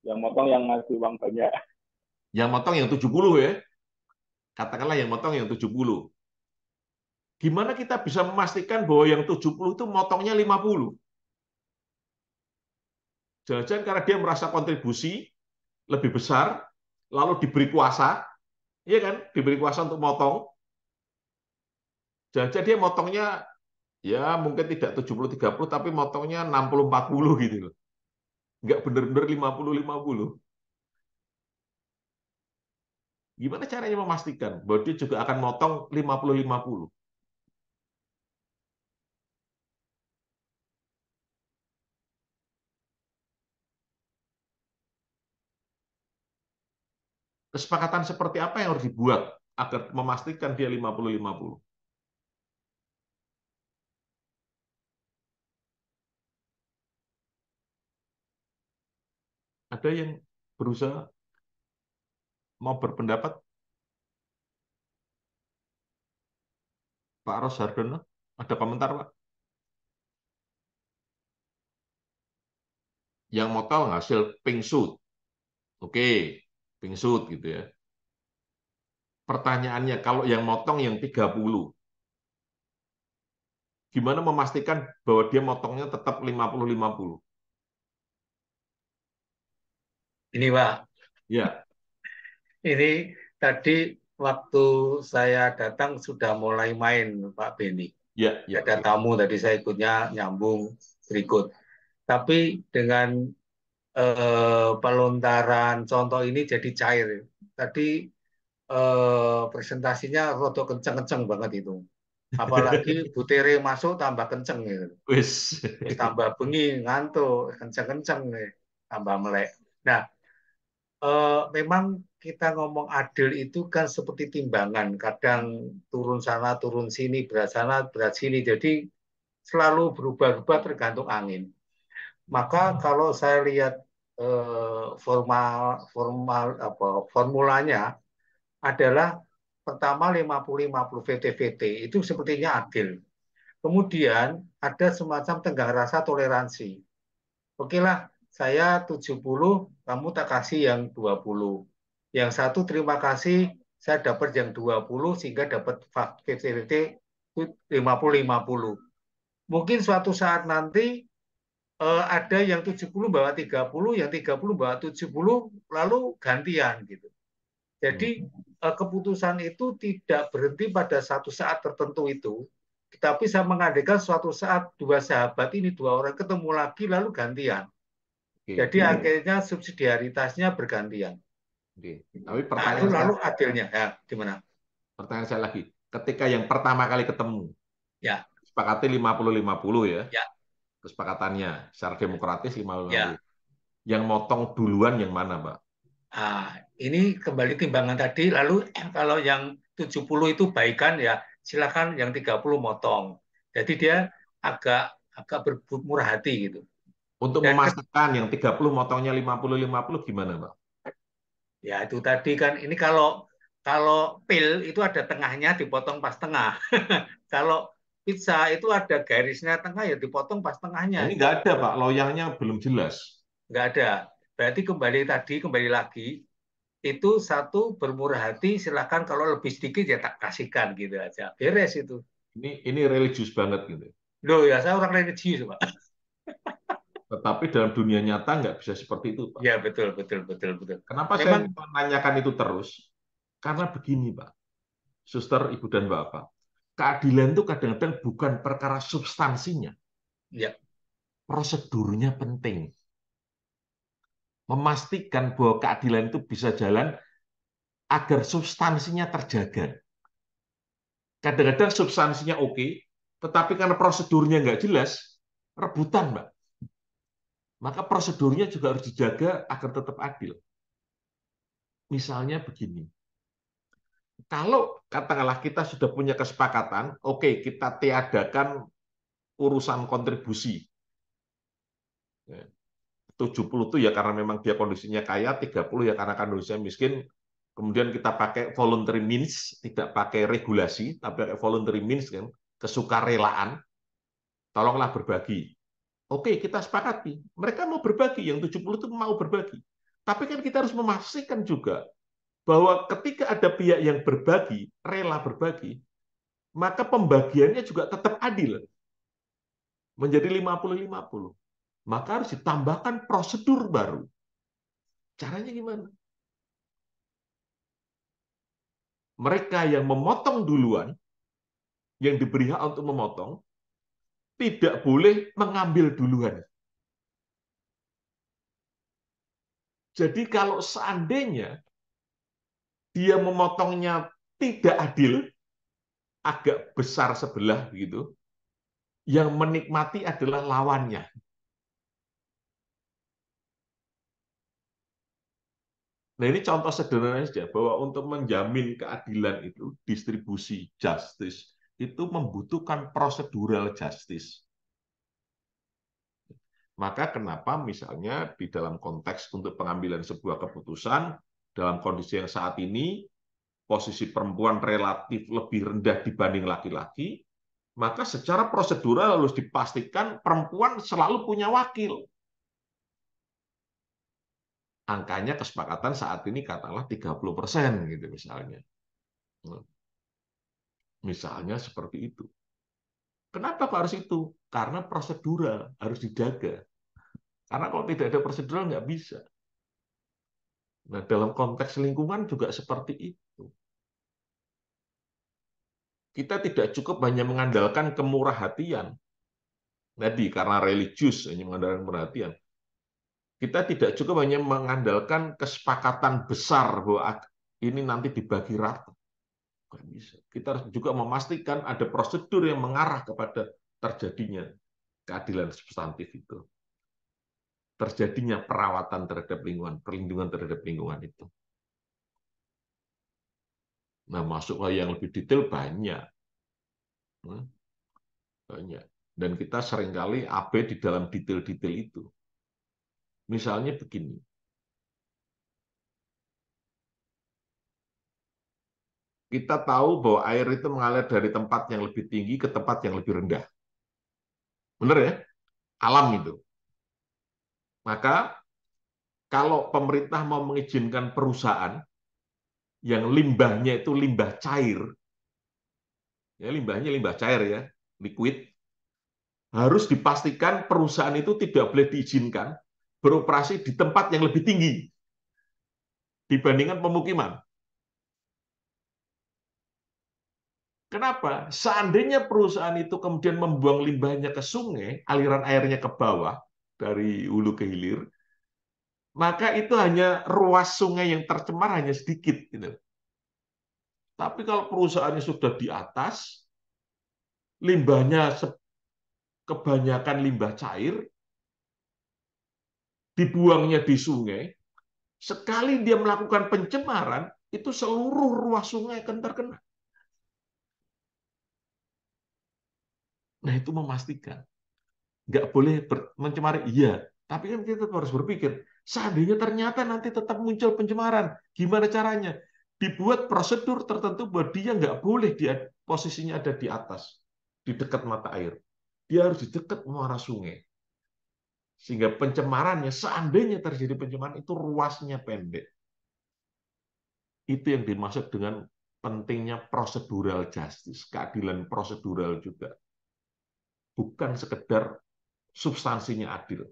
yang motong yang ngasih uang banyak yang motong yang 70 ya katakanlah yang motong yang 70 gimana kita bisa memastikan bahwa yang 70 itu motongnya 50 jangan-jangan karena dia merasa kontribusi lebih besar lalu diberi kuasa iya kan diberi kuasa untuk motong jangan-jangan dia motongnya ya mungkin tidak 70 30 tapi motongnya 60 40 gitu loh nggak benar-benar 50-50. Gimana caranya memastikan bahwa dia juga akan motong 50-50? Kesepakatan seperti apa yang harus dibuat agar memastikan dia 50-50? ada yang berusaha mau berpendapat Pak Ros Hardono ada komentar Pak yang mau tahu hasil pink suit oke pink suit gitu ya pertanyaannya kalau yang motong yang 30 gimana memastikan bahwa dia motongnya tetap 50-50 ini Pak. Ya. Ini tadi waktu saya datang sudah mulai main Pak Beni. Ya, ya, Ada tamu tadi saya ikutnya nyambung berikut. Tapi dengan eh, pelontaran contoh ini jadi cair. Tadi eh, presentasinya rotok kenceng-kenceng banget itu. Apalagi butere masuk tambah kenceng gitu. Wis. Tambah bengi, ngantuk, kenceng-kenceng nih, tambah melek. Nah, uh, memang kita ngomong adil itu kan seperti timbangan, kadang turun sana, turun sini, berat sana, berat sini. Jadi selalu berubah-ubah tergantung angin. Maka hmm. kalau saya lihat eh, formal formal apa formulanya adalah pertama 50-50 VT-VT itu sepertinya adil. Kemudian ada semacam tenggang rasa toleransi. Oke lah, saya 70 kamu tak kasih yang 20. Yang satu terima kasih, saya dapat yang 20 sehingga dapat 50-50, 50 puluh. Mungkin suatu saat nanti eh, ada yang 70 bawa 30, yang 30 bawa 70, lalu gantian gitu. Jadi hmm. eh, keputusan itu tidak berhenti pada satu saat tertentu itu, tapi saya mengadakan suatu saat dua sahabat ini dua orang ketemu lagi lalu gantian jadi okay. akhirnya subsidiaritasnya bergantian. Oke. Tapi pertanyaan lalu, lalu adilnya ya gimana? Pertanyaan saya lagi, ketika yang pertama kali ketemu, ya. sepakati 50-50 ya. ya. Kesepakatannya secara demokratis 50-50. Ya. Yang motong duluan yang mana, Pak? Ah, ini kembali timbangan tadi lalu kalau yang 70 itu baikan ya silakan yang 30 motong. Jadi dia agak agak bermurah hati gitu. Untuk ya, memasakkan yang 30 motongnya 50-50 gimana, Pak? Ya, itu tadi kan ini kalau kalau pil itu ada tengahnya dipotong pas tengah. kalau pizza itu ada garisnya tengah ya dipotong pas tengahnya. Nah, ini enggak ada, Pak. Loyangnya belum jelas. Enggak ada. Berarti kembali tadi, kembali lagi, itu satu bermurah hati, silahkan kalau lebih sedikit ya tak kasihkan gitu aja. Beres itu. Ini ini religius banget gitu. Loh ya, saya orang religius, Pak. Tetapi dalam dunia nyata nggak bisa seperti itu, Pak. Ya, betul, betul, betul, betul. Kenapa Memang... saya menanyakan itu terus? Karena begini, Pak. Suster, Ibu dan Bapak. Keadilan itu kadang-kadang bukan perkara substansinya. Ya. Prosedurnya penting. Memastikan bahwa keadilan itu bisa jalan agar substansinya terjaga. Kadang-kadang substansinya oke, tetapi karena prosedurnya nggak jelas, rebutan, Mbak maka prosedurnya juga harus dijaga agar tetap adil. Misalnya begini, kalau katakanlah kita sudah punya kesepakatan, oke okay, kita tiadakan urusan kontribusi. 70 ya. itu ya karena memang dia kondisinya kaya, 30 ya karena kondisinya miskin, kemudian kita pakai voluntary means, tidak pakai regulasi, tapi pakai voluntary means kan, kesukarelaan, tolonglah berbagi. Oke, kita sepakati. Mereka mau berbagi, yang 70 itu mau berbagi. Tapi kan kita harus memastikan juga bahwa ketika ada pihak yang berbagi, rela berbagi, maka pembagiannya juga tetap adil. Menjadi 50-50. Maka harus ditambahkan prosedur baru. Caranya gimana? Mereka yang memotong duluan, yang diberi hak untuk memotong, tidak boleh mengambil duluan. Jadi kalau seandainya dia memotongnya tidak adil, agak besar sebelah gitu, yang menikmati adalah lawannya. Nah ini contoh sederhana saja, bahwa untuk menjamin keadilan itu distribusi justice itu membutuhkan prosedural justice. Maka kenapa misalnya di dalam konteks untuk pengambilan sebuah keputusan dalam kondisi yang saat ini posisi perempuan relatif lebih rendah dibanding laki-laki, maka secara prosedural harus dipastikan perempuan selalu punya wakil. Angkanya kesepakatan saat ini katalah 30 persen gitu misalnya. Hmm. Misalnya seperti itu. Kenapa kok harus itu? Karena prosedural harus dijaga. Karena kalau tidak ada prosedural nggak bisa. Nah, dalam konteks lingkungan juga seperti itu. Kita tidak cukup hanya mengandalkan kemurah hatian. Tadi karena religius hanya mengandalkan kemurah hatian. Kita tidak cukup hanya mengandalkan kesepakatan besar bahwa ini nanti dibagi rata. Bukan bisa. Kita juga memastikan ada prosedur yang mengarah kepada terjadinya keadilan substantif itu. Terjadinya perawatan terhadap lingkungan, perlindungan terhadap lingkungan itu. Nah, masuk yang lebih detail banyak. Banyak. Dan kita seringkali AB di dalam detail-detail itu. Misalnya begini, kita tahu bahwa air itu mengalir dari tempat yang lebih tinggi ke tempat yang lebih rendah. Benar ya? Alam itu. Maka kalau pemerintah mau mengizinkan perusahaan yang limbahnya itu limbah cair, ya limbahnya limbah cair ya, liquid, harus dipastikan perusahaan itu tidak boleh diizinkan beroperasi di tempat yang lebih tinggi dibandingkan pemukiman. Kenapa? Seandainya perusahaan itu kemudian membuang limbahnya ke sungai, aliran airnya ke bawah dari hulu ke hilir, maka itu hanya ruas sungai yang tercemar hanya sedikit. Gitu. Tapi kalau perusahaannya sudah di atas, limbahnya kebanyakan limbah cair, dibuangnya di sungai, sekali dia melakukan pencemaran, itu seluruh ruas sungai akan terkena. Nah itu memastikan. Nggak boleh ber, mencemari, iya. Tapi kan kita harus berpikir, seandainya ternyata nanti tetap muncul pencemaran, gimana caranya? Dibuat prosedur tertentu bahwa dia nggak boleh dia posisinya ada di atas, di dekat mata air. Dia harus di dekat muara sungai. Sehingga pencemarannya, seandainya terjadi pencemaran, itu ruasnya pendek. Itu yang dimaksud dengan pentingnya prosedural justice, keadilan prosedural juga bukan sekedar substansinya adil,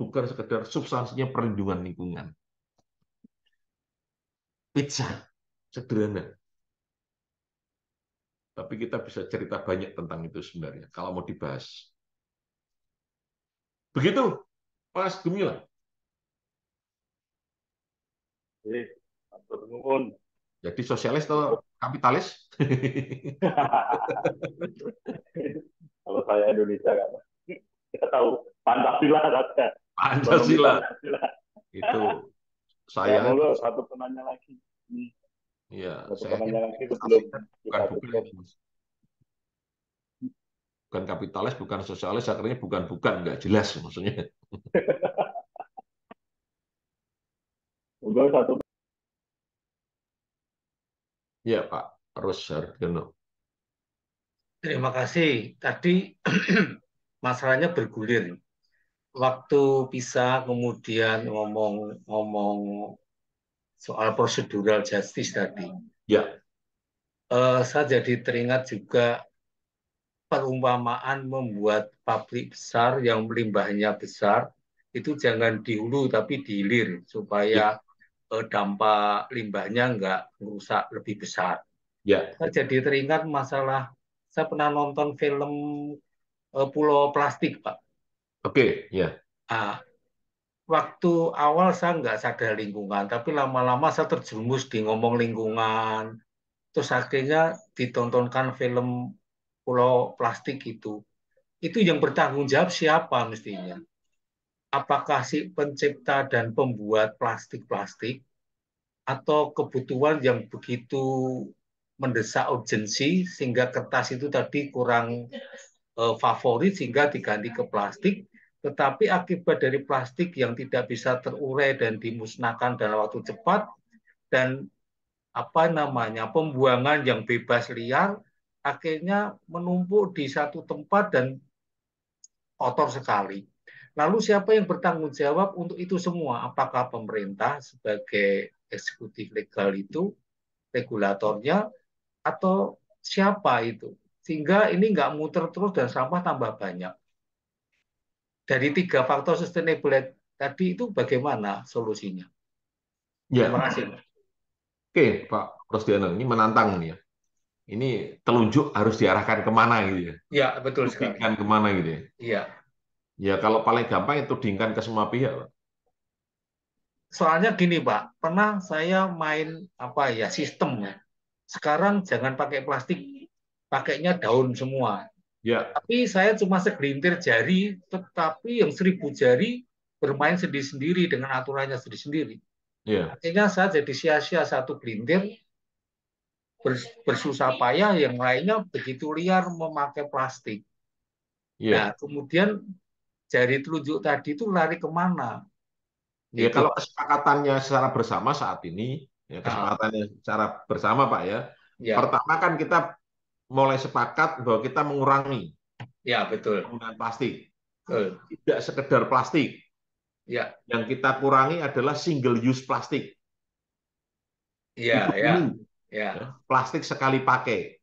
bukan sekedar substansinya perlindungan lingkungan. Pizza sederhana, tapi kita bisa cerita banyak tentang itu sebenarnya kalau mau dibahas. Begitu, Mas Gumilang. Jadi sosialis atau kapitalis? Kalau saya Indonesia kan kita tahu Pancasila katanya. Pancasila. Itu saya. Ya, dulu, satu penanya lagi. Iya, saya penanya lagi sebelum bukan bukan bukan kapitalis, bukan sosialis, akhirnya bukan-bukan, nggak jelas maksudnya. satu. Ya Pak Rus Hardono. Terima kasih. Tadi masalahnya bergulir. Waktu bisa kemudian ngomong-ngomong soal prosedural justice tadi. Ya. Uh, saya jadi teringat juga perumpamaan membuat pabrik besar yang limbahnya besar itu jangan dihulu tapi dihilir supaya ya. eh, dampak limbahnya nggak merusak lebih besar. Ya. Saya jadi teringat masalah saya pernah nonton film eh, Pulau Plastik, Pak. Oke, okay, ya. Yeah. Nah, waktu awal saya nggak sadar lingkungan, tapi lama-lama saya terjerumus di ngomong lingkungan. Terus akhirnya ditontonkan film Pulau Plastik itu. Itu yang bertanggung jawab siapa mestinya? Apakah si pencipta dan pembuat plastik-plastik atau kebutuhan yang begitu mendesak urgensi sehingga kertas itu tadi kurang eh, favorit sehingga diganti ke plastik tetapi akibat dari plastik yang tidak bisa terurai dan dimusnahkan dalam waktu cepat dan apa namanya pembuangan yang bebas liar akhirnya menumpuk di satu tempat dan kotor sekali. Lalu siapa yang bertanggung jawab untuk itu semua? Apakah pemerintah sebagai eksekutif legal itu regulatornya atau siapa itu. Sehingga ini nggak muter terus dan sampah tambah banyak. Dari tiga faktor sustainable tadi itu bagaimana solusinya? Ya. Terima kasih. Oke, Pak Rosdiana, ini menantang nih ya. Ini telunjuk harus diarahkan kemana gitu ya? Ya, betul sekali. Diarahkan kemana gitu ya? Ya. Ya, kalau paling gampang itu tudingkan ke semua pihak, Pak soalnya gini pak pernah saya main apa ya sistem ya sekarang jangan pakai plastik, pakainya daun semua. Ya. Tapi saya cuma segelintir jari, tetapi yang seribu jari bermain sendiri-sendiri dengan aturannya sendiri-sendiri. Ya. Akhirnya saya jadi sia-sia satu gelintir, bersusah payah, yang lainnya begitu liar memakai plastik. Ya. Nah, kemudian jari telunjuk tadi itu lari kemana? Ya, kalau kesepakatannya secara bersama saat ini ya ah. kesempatannya secara bersama Pak ya. ya. Pertama kan kita mulai sepakat bahwa kita mengurangi ya betul penggunaan plastik. Betul. Tidak sekedar plastik. Ya. Yang kita kurangi adalah single use plastik. Iya, ya. ya. Plastik sekali pakai.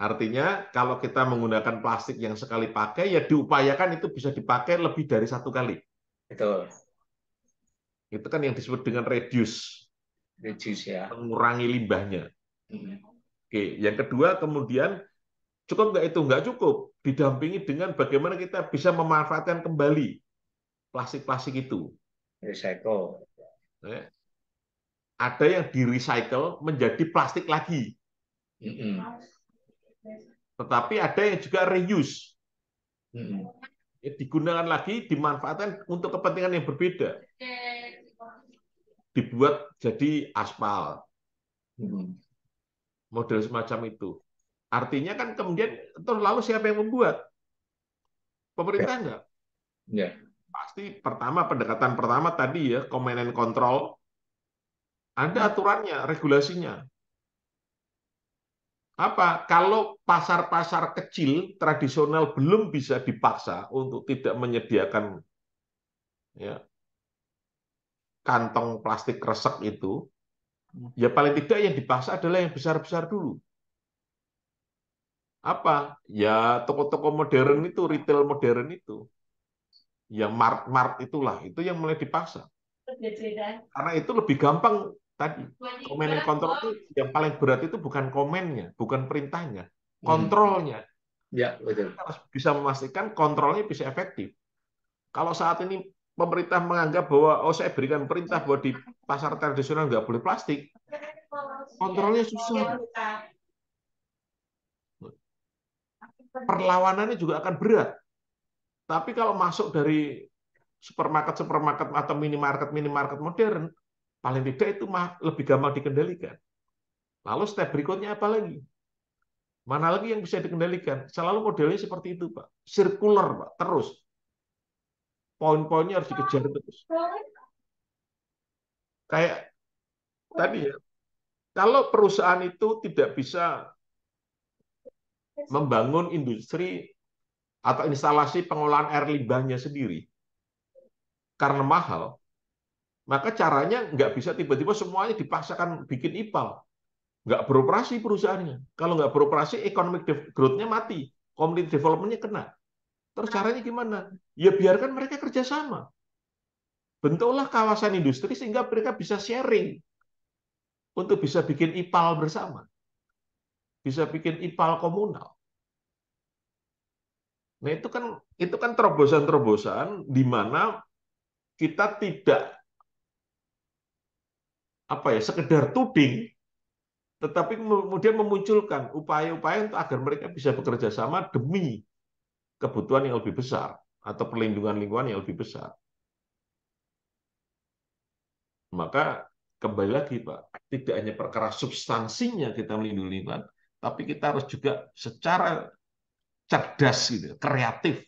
Artinya kalau kita menggunakan plastik yang sekali pakai ya diupayakan itu bisa dipakai lebih dari satu kali. Betul. Itu kan yang disebut dengan reduce reduce ya mengurangi limbahnya hmm. oke yang kedua kemudian cukup nggak itu nggak cukup didampingi dengan bagaimana kita bisa memanfaatkan kembali plastik-plastik itu recycle eh, ada yang di recycle menjadi plastik lagi hmm. tetapi ada yang juga reuse hmm ya, digunakan lagi, dimanfaatkan untuk kepentingan yang berbeda. Dibuat jadi aspal. Hmm. Model semacam itu. Artinya kan kemudian terus lalu siapa yang membuat? Pemerintah enggak? Eh. Ya. Pasti pertama pendekatan pertama tadi ya command and control. Ada aturannya, regulasinya. Apa? Kalau pasar-pasar kecil tradisional belum bisa dipaksa untuk tidak menyediakan ya kantong plastik resep itu, hmm. ya paling tidak yang dipaksa adalah yang besar-besar dulu. Apa? Ya toko-toko modern itu, retail modern itu. Ya mart-mart itulah, itu yang mulai dipaksa Karena itu lebih gampang tadi. Komen dan kontrol itu yang paling berat itu bukan komennya, bukan perintahnya, hmm. kontrolnya. Ya, betul. harus bisa memastikan kontrolnya bisa efektif. Kalau saat ini pemerintah menganggap bahwa oh saya berikan perintah bahwa di pasar tradisional nggak boleh plastik, kontrolnya susah. Perlawanannya juga akan berat. Tapi kalau masuk dari supermarket supermarket atau minimarket minimarket modern, paling tidak itu mah lebih gampang dikendalikan. Lalu step berikutnya apa lagi? Mana lagi yang bisa dikendalikan? Selalu modelnya seperti itu, Pak. Circular, Pak. Terus poin-poinnya harus dikejar terus. Kayak tadi ya, kalau perusahaan itu tidak bisa membangun industri atau instalasi pengolahan air limbahnya sendiri karena mahal, maka caranya nggak bisa tiba-tiba semuanya dipaksakan bikin IPAL. Nggak beroperasi perusahaannya. Kalau nggak beroperasi, economic growth-nya mati. Community development-nya kena. Terus caranya gimana? Ya biarkan mereka kerjasama. Bentuklah kawasan industri sehingga mereka bisa sharing untuk bisa bikin IPAL bersama. Bisa bikin IPAL komunal. Nah, itu kan itu kan terobosan-terobosan di mana kita tidak apa ya sekedar tuding tetapi kemudian memunculkan upaya-upaya untuk agar mereka bisa bekerja sama demi kebutuhan yang lebih besar atau perlindungan lingkungan yang lebih besar. Maka kembali lagi Pak, tidak hanya perkara substansinya kita melindungi lingkungan, tapi kita harus juga secara cerdas gitu, kreatif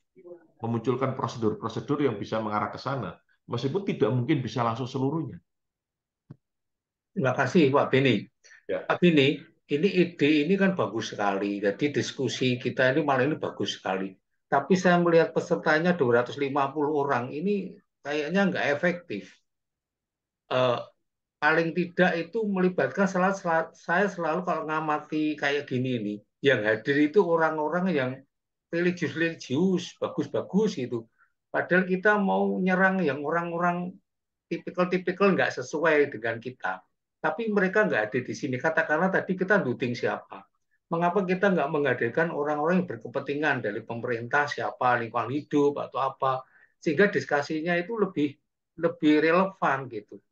memunculkan prosedur-prosedur yang bisa mengarah ke sana, meskipun tidak mungkin bisa langsung seluruhnya. Terima kasih Pak Beni. Ya. Pak Beni, ini ide ini kan bagus sekali. Jadi diskusi kita ini malah ini bagus sekali tapi saya melihat pesertanya 250 orang ini kayaknya nggak efektif. Uh, paling tidak itu melibatkan salah, salah saya selalu kalau ngamati kayak gini ini yang hadir itu orang-orang yang religius-religius bagus-bagus gitu. Padahal kita mau nyerang yang orang-orang tipikal-tipikal nggak sesuai dengan kita. Tapi mereka nggak ada di sini. Katakanlah tadi kita duting siapa mengapa kita nggak menghadirkan orang-orang yang berkepentingan dari pemerintah siapa lingkungan hidup atau apa sehingga diskusinya itu lebih lebih relevan gitu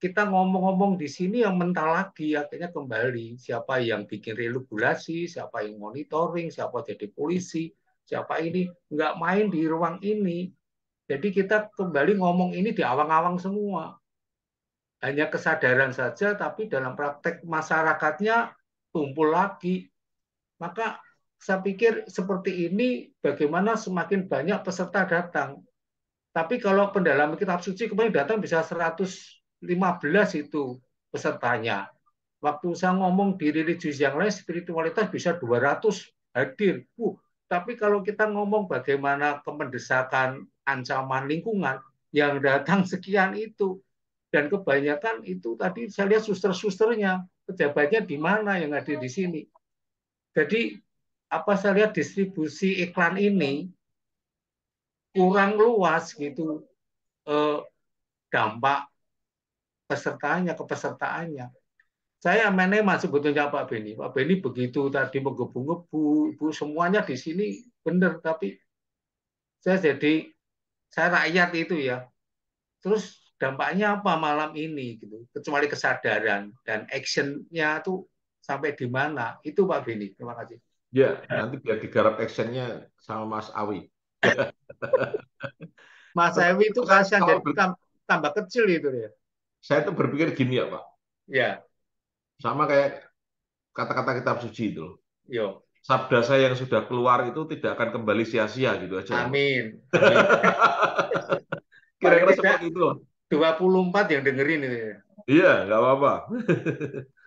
kita ngomong-ngomong di sini yang mental lagi akhirnya kembali siapa yang bikin regulasi siapa yang monitoring siapa jadi polisi siapa ini nggak main di ruang ini jadi kita kembali ngomong ini di awang-awang semua. Hanya kesadaran saja, tapi dalam praktek masyarakatnya tumpul lagi. Maka saya pikir seperti ini bagaimana semakin banyak peserta datang. Tapi kalau pendalaman kitab suci kemarin datang bisa 115 itu pesertanya. Waktu saya ngomong di religius yang lain, spiritualitas bisa 200 hadir. Uh, tapi kalau kita ngomong bagaimana kemendesakan ancaman lingkungan, yang datang sekian itu. Dan kebanyakan itu tadi saya lihat suster-susternya, pejabatnya di mana yang ada di sini jadi apa saya lihat distribusi iklan ini kurang luas gitu eh, dampak pesertanya kepesertaannya. Saya masih butuhnya Pak Beni. Pak Beni begitu tadi menggebu-gebu, bu semuanya di sini benar tapi saya jadi saya rakyat itu ya. Terus dampaknya apa malam ini gitu kecuali kesadaran dan actionnya tuh sampai di mana? Itu Pak Beni. Terima kasih. Ya, nanti biar digarap actionnya sama Mas Awi. Mas Awi itu kasihan jadi tambah kecil itu ya. Saya itu berpikir gini ya Pak. Ya. Sama kayak kata-kata kitab suci itu. Yo. Sabda saya yang sudah keluar itu tidak akan kembali sia-sia gitu aja. Amin. Kira-kira seperti itu puluh 24 yang dengerin ini ya. Iya, nggak apa-apa.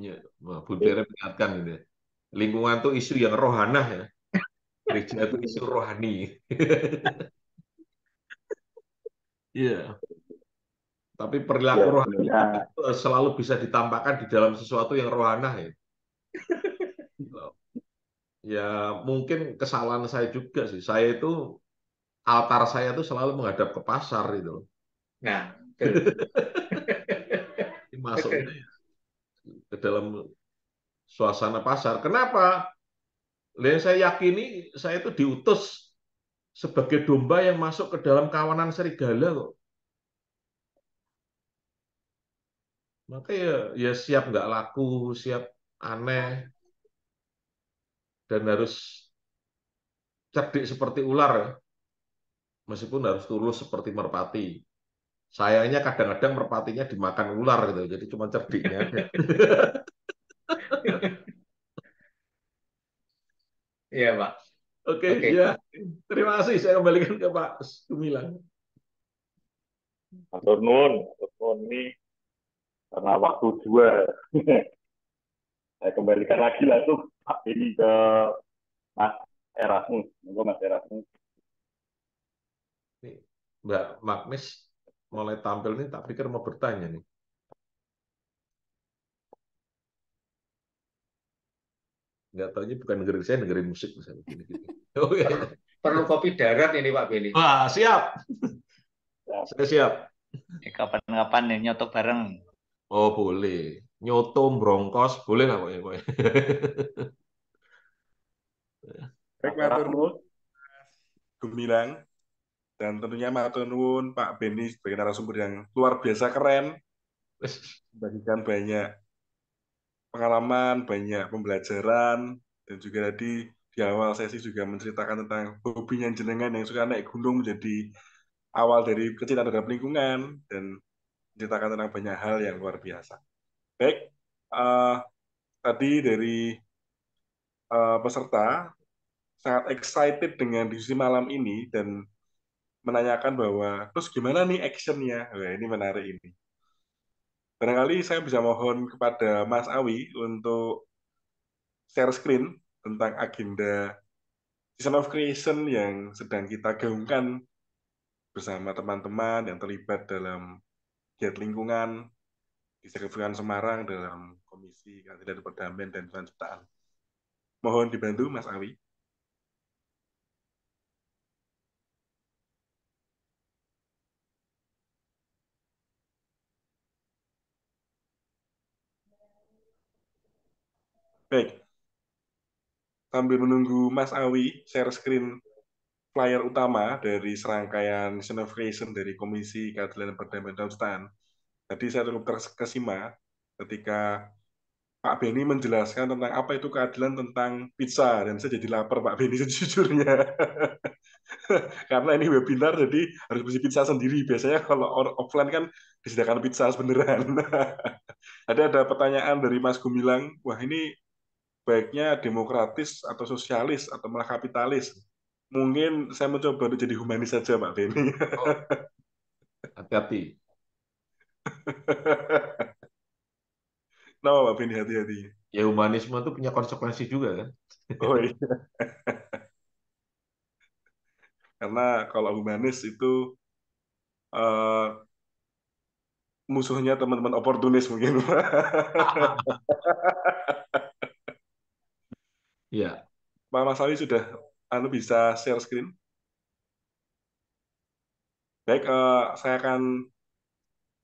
ya Bundere iya. mengingatkan gitu ya. Lingkungan itu isu yang rohanah ya. Gereja itu isu rohani. Iya. yeah. Tapi perilaku ya, rohani ya. itu selalu bisa ditampakkan di dalam sesuatu yang rohanah ya. ya mungkin kesalahan saya juga sih. Saya itu altar saya itu selalu menghadap ke pasar itu. Nah, masuknya ya ke dalam suasana pasar. Kenapa? Yang saya yakini saya itu diutus sebagai domba yang masuk ke dalam kawanan serigala kok. Maka ya, ya siap nggak laku, siap aneh, dan harus cerdik seperti ular, ya. meskipun harus tulus seperti merpati sayangnya kadang-kadang merpatinya dimakan ular gitu jadi cuma cerdiknya iya pak oke okay, okay. ya terima kasih saya kembalikan ke pak Sumilang Atur nun, ini karena waktu dua saya kembalikan lagi pak ini ke Mas Erasmus, Mas Erasmus. Mbak Magmis mulai tampil nih tak pikir mau bertanya nih. Nggak ini bukan negeri saya, negeri musik misalnya. Gini -gini. Oke. Perlu, perlu kopi darat ini Pak Beni. Wah, siap. Saya siap. Ya, kapan-kapan nih nyotok bareng. Oh, boleh. Nyoto, brongkos, boleh lah pokoknya. terima Baik, Matur Gemilang dan tentunya Matur Nuwun Pak Beni sebagai narasumber yang luar biasa keren bagikan banyak pengalaman banyak pembelajaran dan juga tadi di awal sesi juga menceritakan tentang hobinya jenengan yang suka naik gunung menjadi awal dari kecintaan terhadap lingkungan dan menceritakan tentang banyak hal yang luar biasa baik uh, tadi dari uh, peserta sangat excited dengan diskusi malam ini dan menanyakan bahwa terus gimana nih actionnya? Wah, ini menarik ini. Barangkali saya bisa mohon kepada Mas Awi untuk share screen tentang agenda Season of Creation yang sedang kita gaungkan bersama teman-teman yang terlibat dalam giat lingkungan di Sekretariat Semarang dalam Komisi Kandidat Perdamaian dan Penciptaan. Mohon dibantu Mas Awi. Baik. Sambil menunggu Mas Awi share screen flyer utama dari serangkaian Sinovation dari Komisi Keadilan Perdamaian dan stand Tadi saya cukup terkesima ketika Pak Beni menjelaskan tentang apa itu keadilan tentang pizza dan saya jadi lapar Pak Beni sejujurnya. Karena ini webinar jadi harus beli pizza sendiri. Biasanya kalau offline kan disediakan pizza sebenarnya. ada ada pertanyaan dari Mas Gumilang, wah ini baiknya demokratis atau sosialis atau malah kapitalis. Mungkin saya mencoba untuk jadi humanis saja, Pak Beni. Oh. Hati-hati. Kenapa Pak Beni hati-hati? Ya humanisme itu punya konsekuensi juga kan? Oh iya. Karena kalau humanis itu uh, musuhnya teman-teman oportunis mungkin. Ya, Mas Awi sudah anu bisa share screen. Baik, uh, saya akan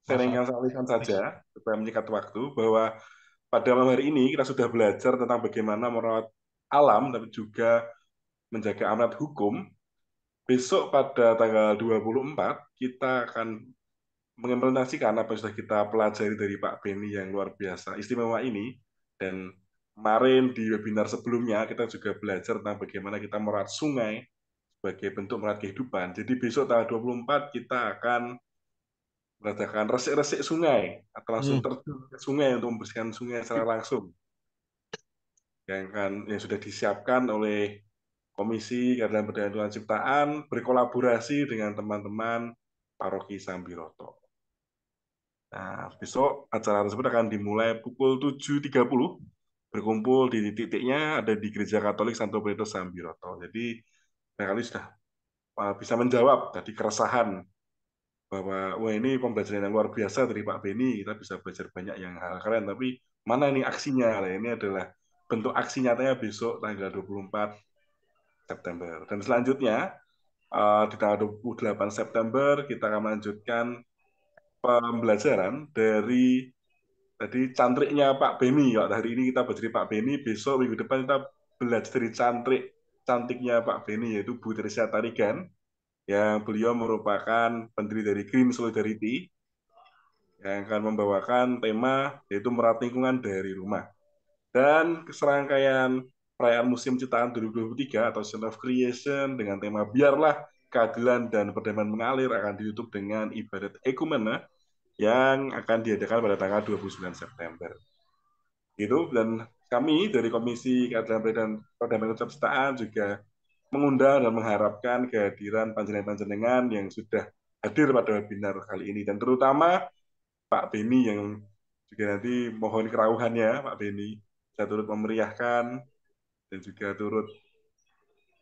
sharingkan salinan saja supaya menyikat waktu bahwa pada malam hari ini kita sudah belajar tentang bagaimana merawat alam tapi juga menjaga amanat hukum. Besok pada tanggal 24 kita akan mengimplementasikan apa yang sudah kita pelajari dari Pak Beni yang luar biasa istimewa ini dan kemarin di webinar sebelumnya kita juga belajar tentang bagaimana kita merawat sungai sebagai bentuk merawat kehidupan. Jadi besok tanggal 24 kita akan mengadakan resik-resik sungai atau langsung hmm. terjun ke sungai untuk membersihkan sungai secara langsung. Yang kan yang sudah disiapkan oleh Komisi Keadilan Berdaya Ciptaan berkolaborasi dengan teman-teman Paroki Sambiroto. Nah, besok acara tersebut akan dimulai pukul berkumpul di titiknya ada di Gereja Katolik Santo Petrus Sambiroto. Jadi barangkali sudah bisa menjawab tadi keresahan bahwa wah ini pembelajaran yang luar biasa dari Pak Beni kita bisa belajar banyak yang hal keren tapi mana ini aksinya nah, ini adalah bentuk aksi nyatanya besok tanggal 24 September dan selanjutnya eh, di tanggal 28 September kita akan melanjutkan pembelajaran dari jadi cantriknya Pak Beni, ya. hari ini kita belajar Pak Beni, besok minggu depan kita belajar dari cantrik cantiknya Pak Beni yaitu Bu Teresa Tarigan yang beliau merupakan pendiri dari Green Solidarity yang akan membawakan tema yaitu merawat lingkungan dari rumah. Dan keserangkaian perayaan musim ciptaan 2023 atau Season of Creation dengan tema biarlah keadilan dan perdamaian mengalir akan ditutup dengan ibadat Ekumenah yang akan diadakan pada tanggal 29 September. Itu dan kami dari Komisi Keadilan dan Perdamaian Kepesertaan juga mengundang dan mengharapkan kehadiran panjenengan-panjenengan yang sudah hadir pada webinar kali ini dan terutama Pak Beni yang juga nanti mohon kerauhannya Pak Beni saya turut memeriahkan dan juga turut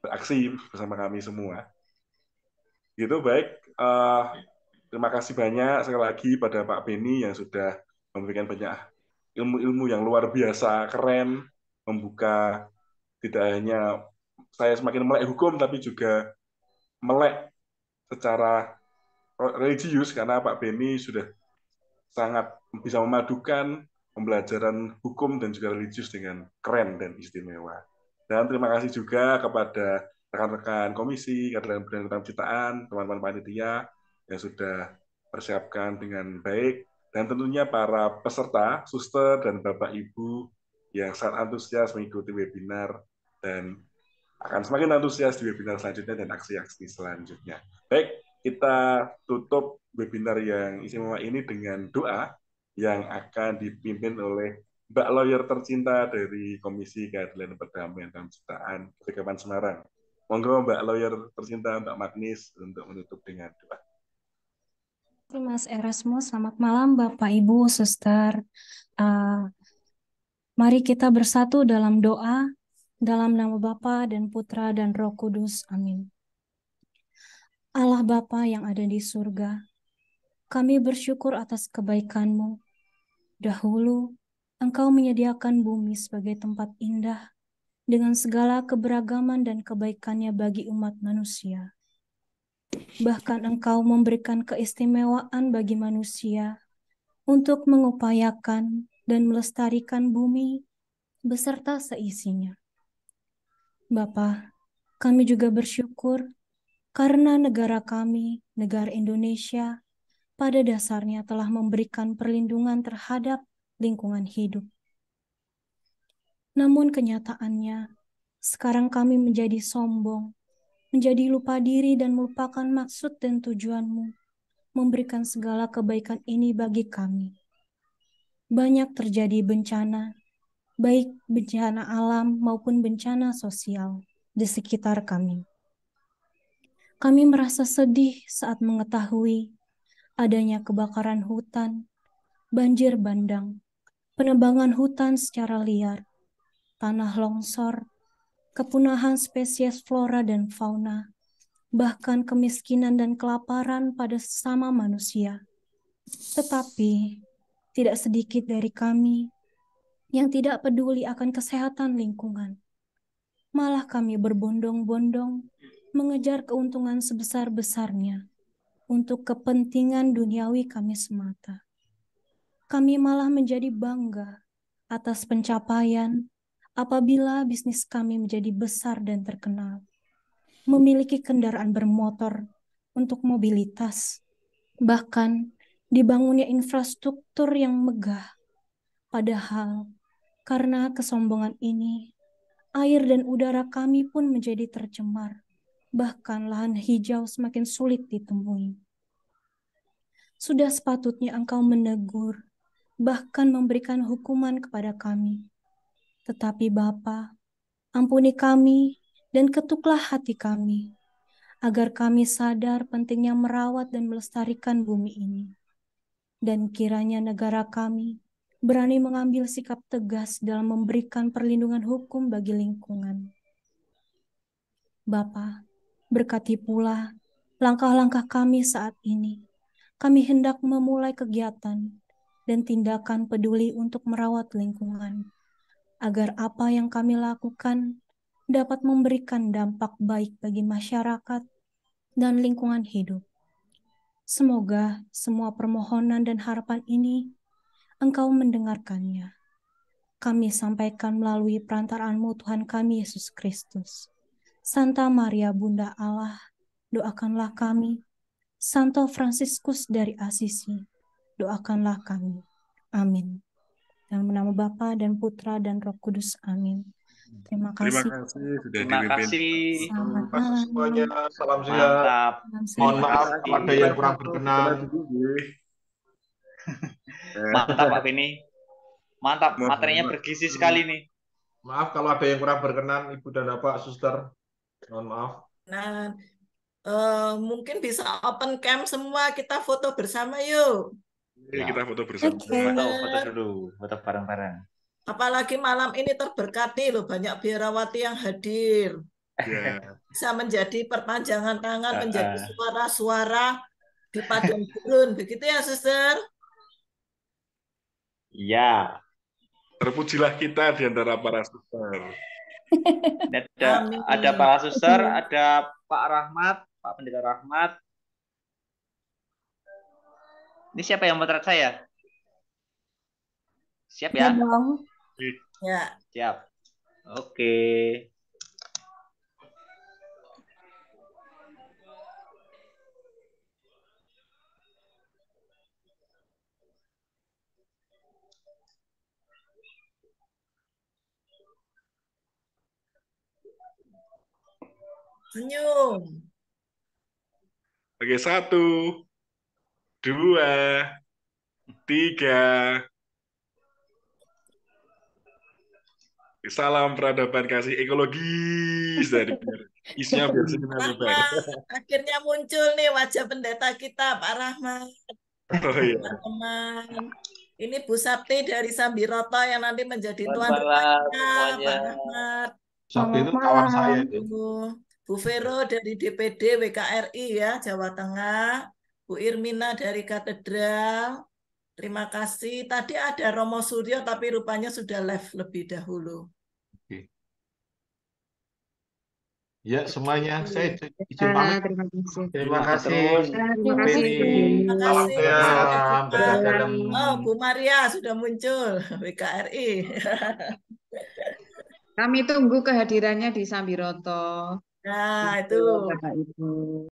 beraksi bersama kami semua. Gitu baik. Uh, Terima kasih banyak sekali lagi pada Pak Beni yang sudah memberikan banyak ilmu-ilmu yang luar biasa, keren, membuka tidak hanya saya semakin melek hukum, tapi juga melek secara religius, karena Pak Beni sudah sangat bisa memadukan pembelajaran hukum dan juga religius dengan keren dan istimewa. Dan terima kasih juga kepada rekan-rekan komisi, kader dan penciptaan, teman-teman panitia, yang sudah persiapkan dengan baik dan tentunya para peserta, suster dan bapak ibu yang sangat antusias mengikuti webinar dan akan semakin antusias di webinar selanjutnya dan aksi-aksi selanjutnya. Baik, kita tutup webinar yang istimewa ini dengan doa yang akan dipimpin oleh Mbak Lawyer tercinta dari Komisi Keadilan Perdamaian dan Ciptaan Kebegaman Semarang. Monggo Mbak Lawyer tercinta Mbak Magnis untuk menutup dengan doa kasih Mas Erasmus. Selamat malam Bapak Ibu, Suster. Uh, mari kita bersatu dalam doa dalam nama Bapa dan Putra dan Roh Kudus. Amin. Allah Bapa yang ada di surga, kami bersyukur atas kebaikanmu. Dahulu, Engkau menyediakan bumi sebagai tempat indah dengan segala keberagaman dan kebaikannya bagi umat manusia bahkan engkau memberikan keistimewaan bagi manusia untuk mengupayakan dan melestarikan bumi beserta seisinya. Bapa, kami juga bersyukur karena negara kami, negara Indonesia, pada dasarnya telah memberikan perlindungan terhadap lingkungan hidup. Namun kenyataannya, sekarang kami menjadi sombong menjadi lupa diri dan melupakan maksud dan tujuanmu, memberikan segala kebaikan ini bagi kami. Banyak terjadi bencana, baik bencana alam maupun bencana sosial di sekitar kami. Kami merasa sedih saat mengetahui adanya kebakaran hutan, banjir bandang, penebangan hutan secara liar, tanah longsor, kepunahan spesies flora dan fauna, bahkan kemiskinan dan kelaparan pada sesama manusia. Tetapi, tidak sedikit dari kami yang tidak peduli akan kesehatan lingkungan. Malah kami berbondong-bondong mengejar keuntungan sebesar-besarnya untuk kepentingan duniawi kami semata. Kami malah menjadi bangga atas pencapaian apabila bisnis kami menjadi besar dan terkenal, memiliki kendaraan bermotor untuk mobilitas, bahkan dibangunnya infrastruktur yang megah. Padahal, karena kesombongan ini, air dan udara kami pun menjadi tercemar, bahkan lahan hijau semakin sulit ditemui. Sudah sepatutnya engkau menegur, bahkan memberikan hukuman kepada kami tetapi Bapa, ampuni kami dan ketuklah hati kami, agar kami sadar pentingnya merawat dan melestarikan bumi ini. Dan kiranya negara kami berani mengambil sikap tegas dalam memberikan perlindungan hukum bagi lingkungan. Bapa, berkati pula langkah-langkah kami saat ini. Kami hendak memulai kegiatan dan tindakan peduli untuk merawat lingkungan agar apa yang kami lakukan dapat memberikan dampak baik bagi masyarakat dan lingkungan hidup. Semoga semua permohonan dan harapan ini Engkau mendengarkannya. Kami sampaikan melalui perantaraanmu Tuhan kami Yesus Kristus. Santa Maria Bunda Allah, doakanlah kami. Santo Fransiskus dari Asisi, doakanlah kami. Amin. Dalam nama Bapa dan Putra dan Roh Kudus. Amin. Terima kasih. Terima kasih sudah Terima kasih. Selamat malam semuanya. Salam sehat. Mohon maaf ada yang kurang berkenan. Mantap Pak Beni. Mantap, materinya bergizi sekali nih. Maaf kalau ada yang kurang berkenan Ibu dan Bapak, Suster. Mohon maaf. Nah, uh, mungkin bisa open cam semua kita foto bersama yuk. Ya. Kita foto bersama. Foto, foto dulu, foto bareng-bareng. Apalagi malam ini terberkati loh banyak biarawati yang hadir. Yeah. Bisa menjadi perpanjangan tangan, uh menjadi suara-suara di padang gurun, begitu ya, Suster? Iya. Terpujilah kita di antara para suster. ada, ada para suster, ada Pak Rahmat, Pak Pendeta Rahmat, ini siapa yang motret saya? Siap ya? Ya. ya. Siap. Oke. Senyum. Oke, satu dua, tiga. Salam peradaban kasih ekologis dari isinya biar Akhirnya muncul nih wajah pendeta kita Pak Rahmat. Oh iya. Rahman. Ini Bu Sapti dari Sambiroto yang nanti menjadi tuan rumah Pak Rahmat. Sapti itu kawan saya itu. Bu Vero dari DPD WKRI ya Jawa Tengah. Bu Irmina dari Katedral. Terima kasih. Tadi ada Romo Suryo tapi rupanya sudah live lebih dahulu. Oke. Ya semuanya, saya izin pamit. Terima kasih. Terima kasih. Terima kasih. Terima kasih. Terima kasih. Oh, Bu Maria sudah muncul WKRI. Kami tunggu kehadirannya di Sambiroto. Nah, itu. Bapak Ibu.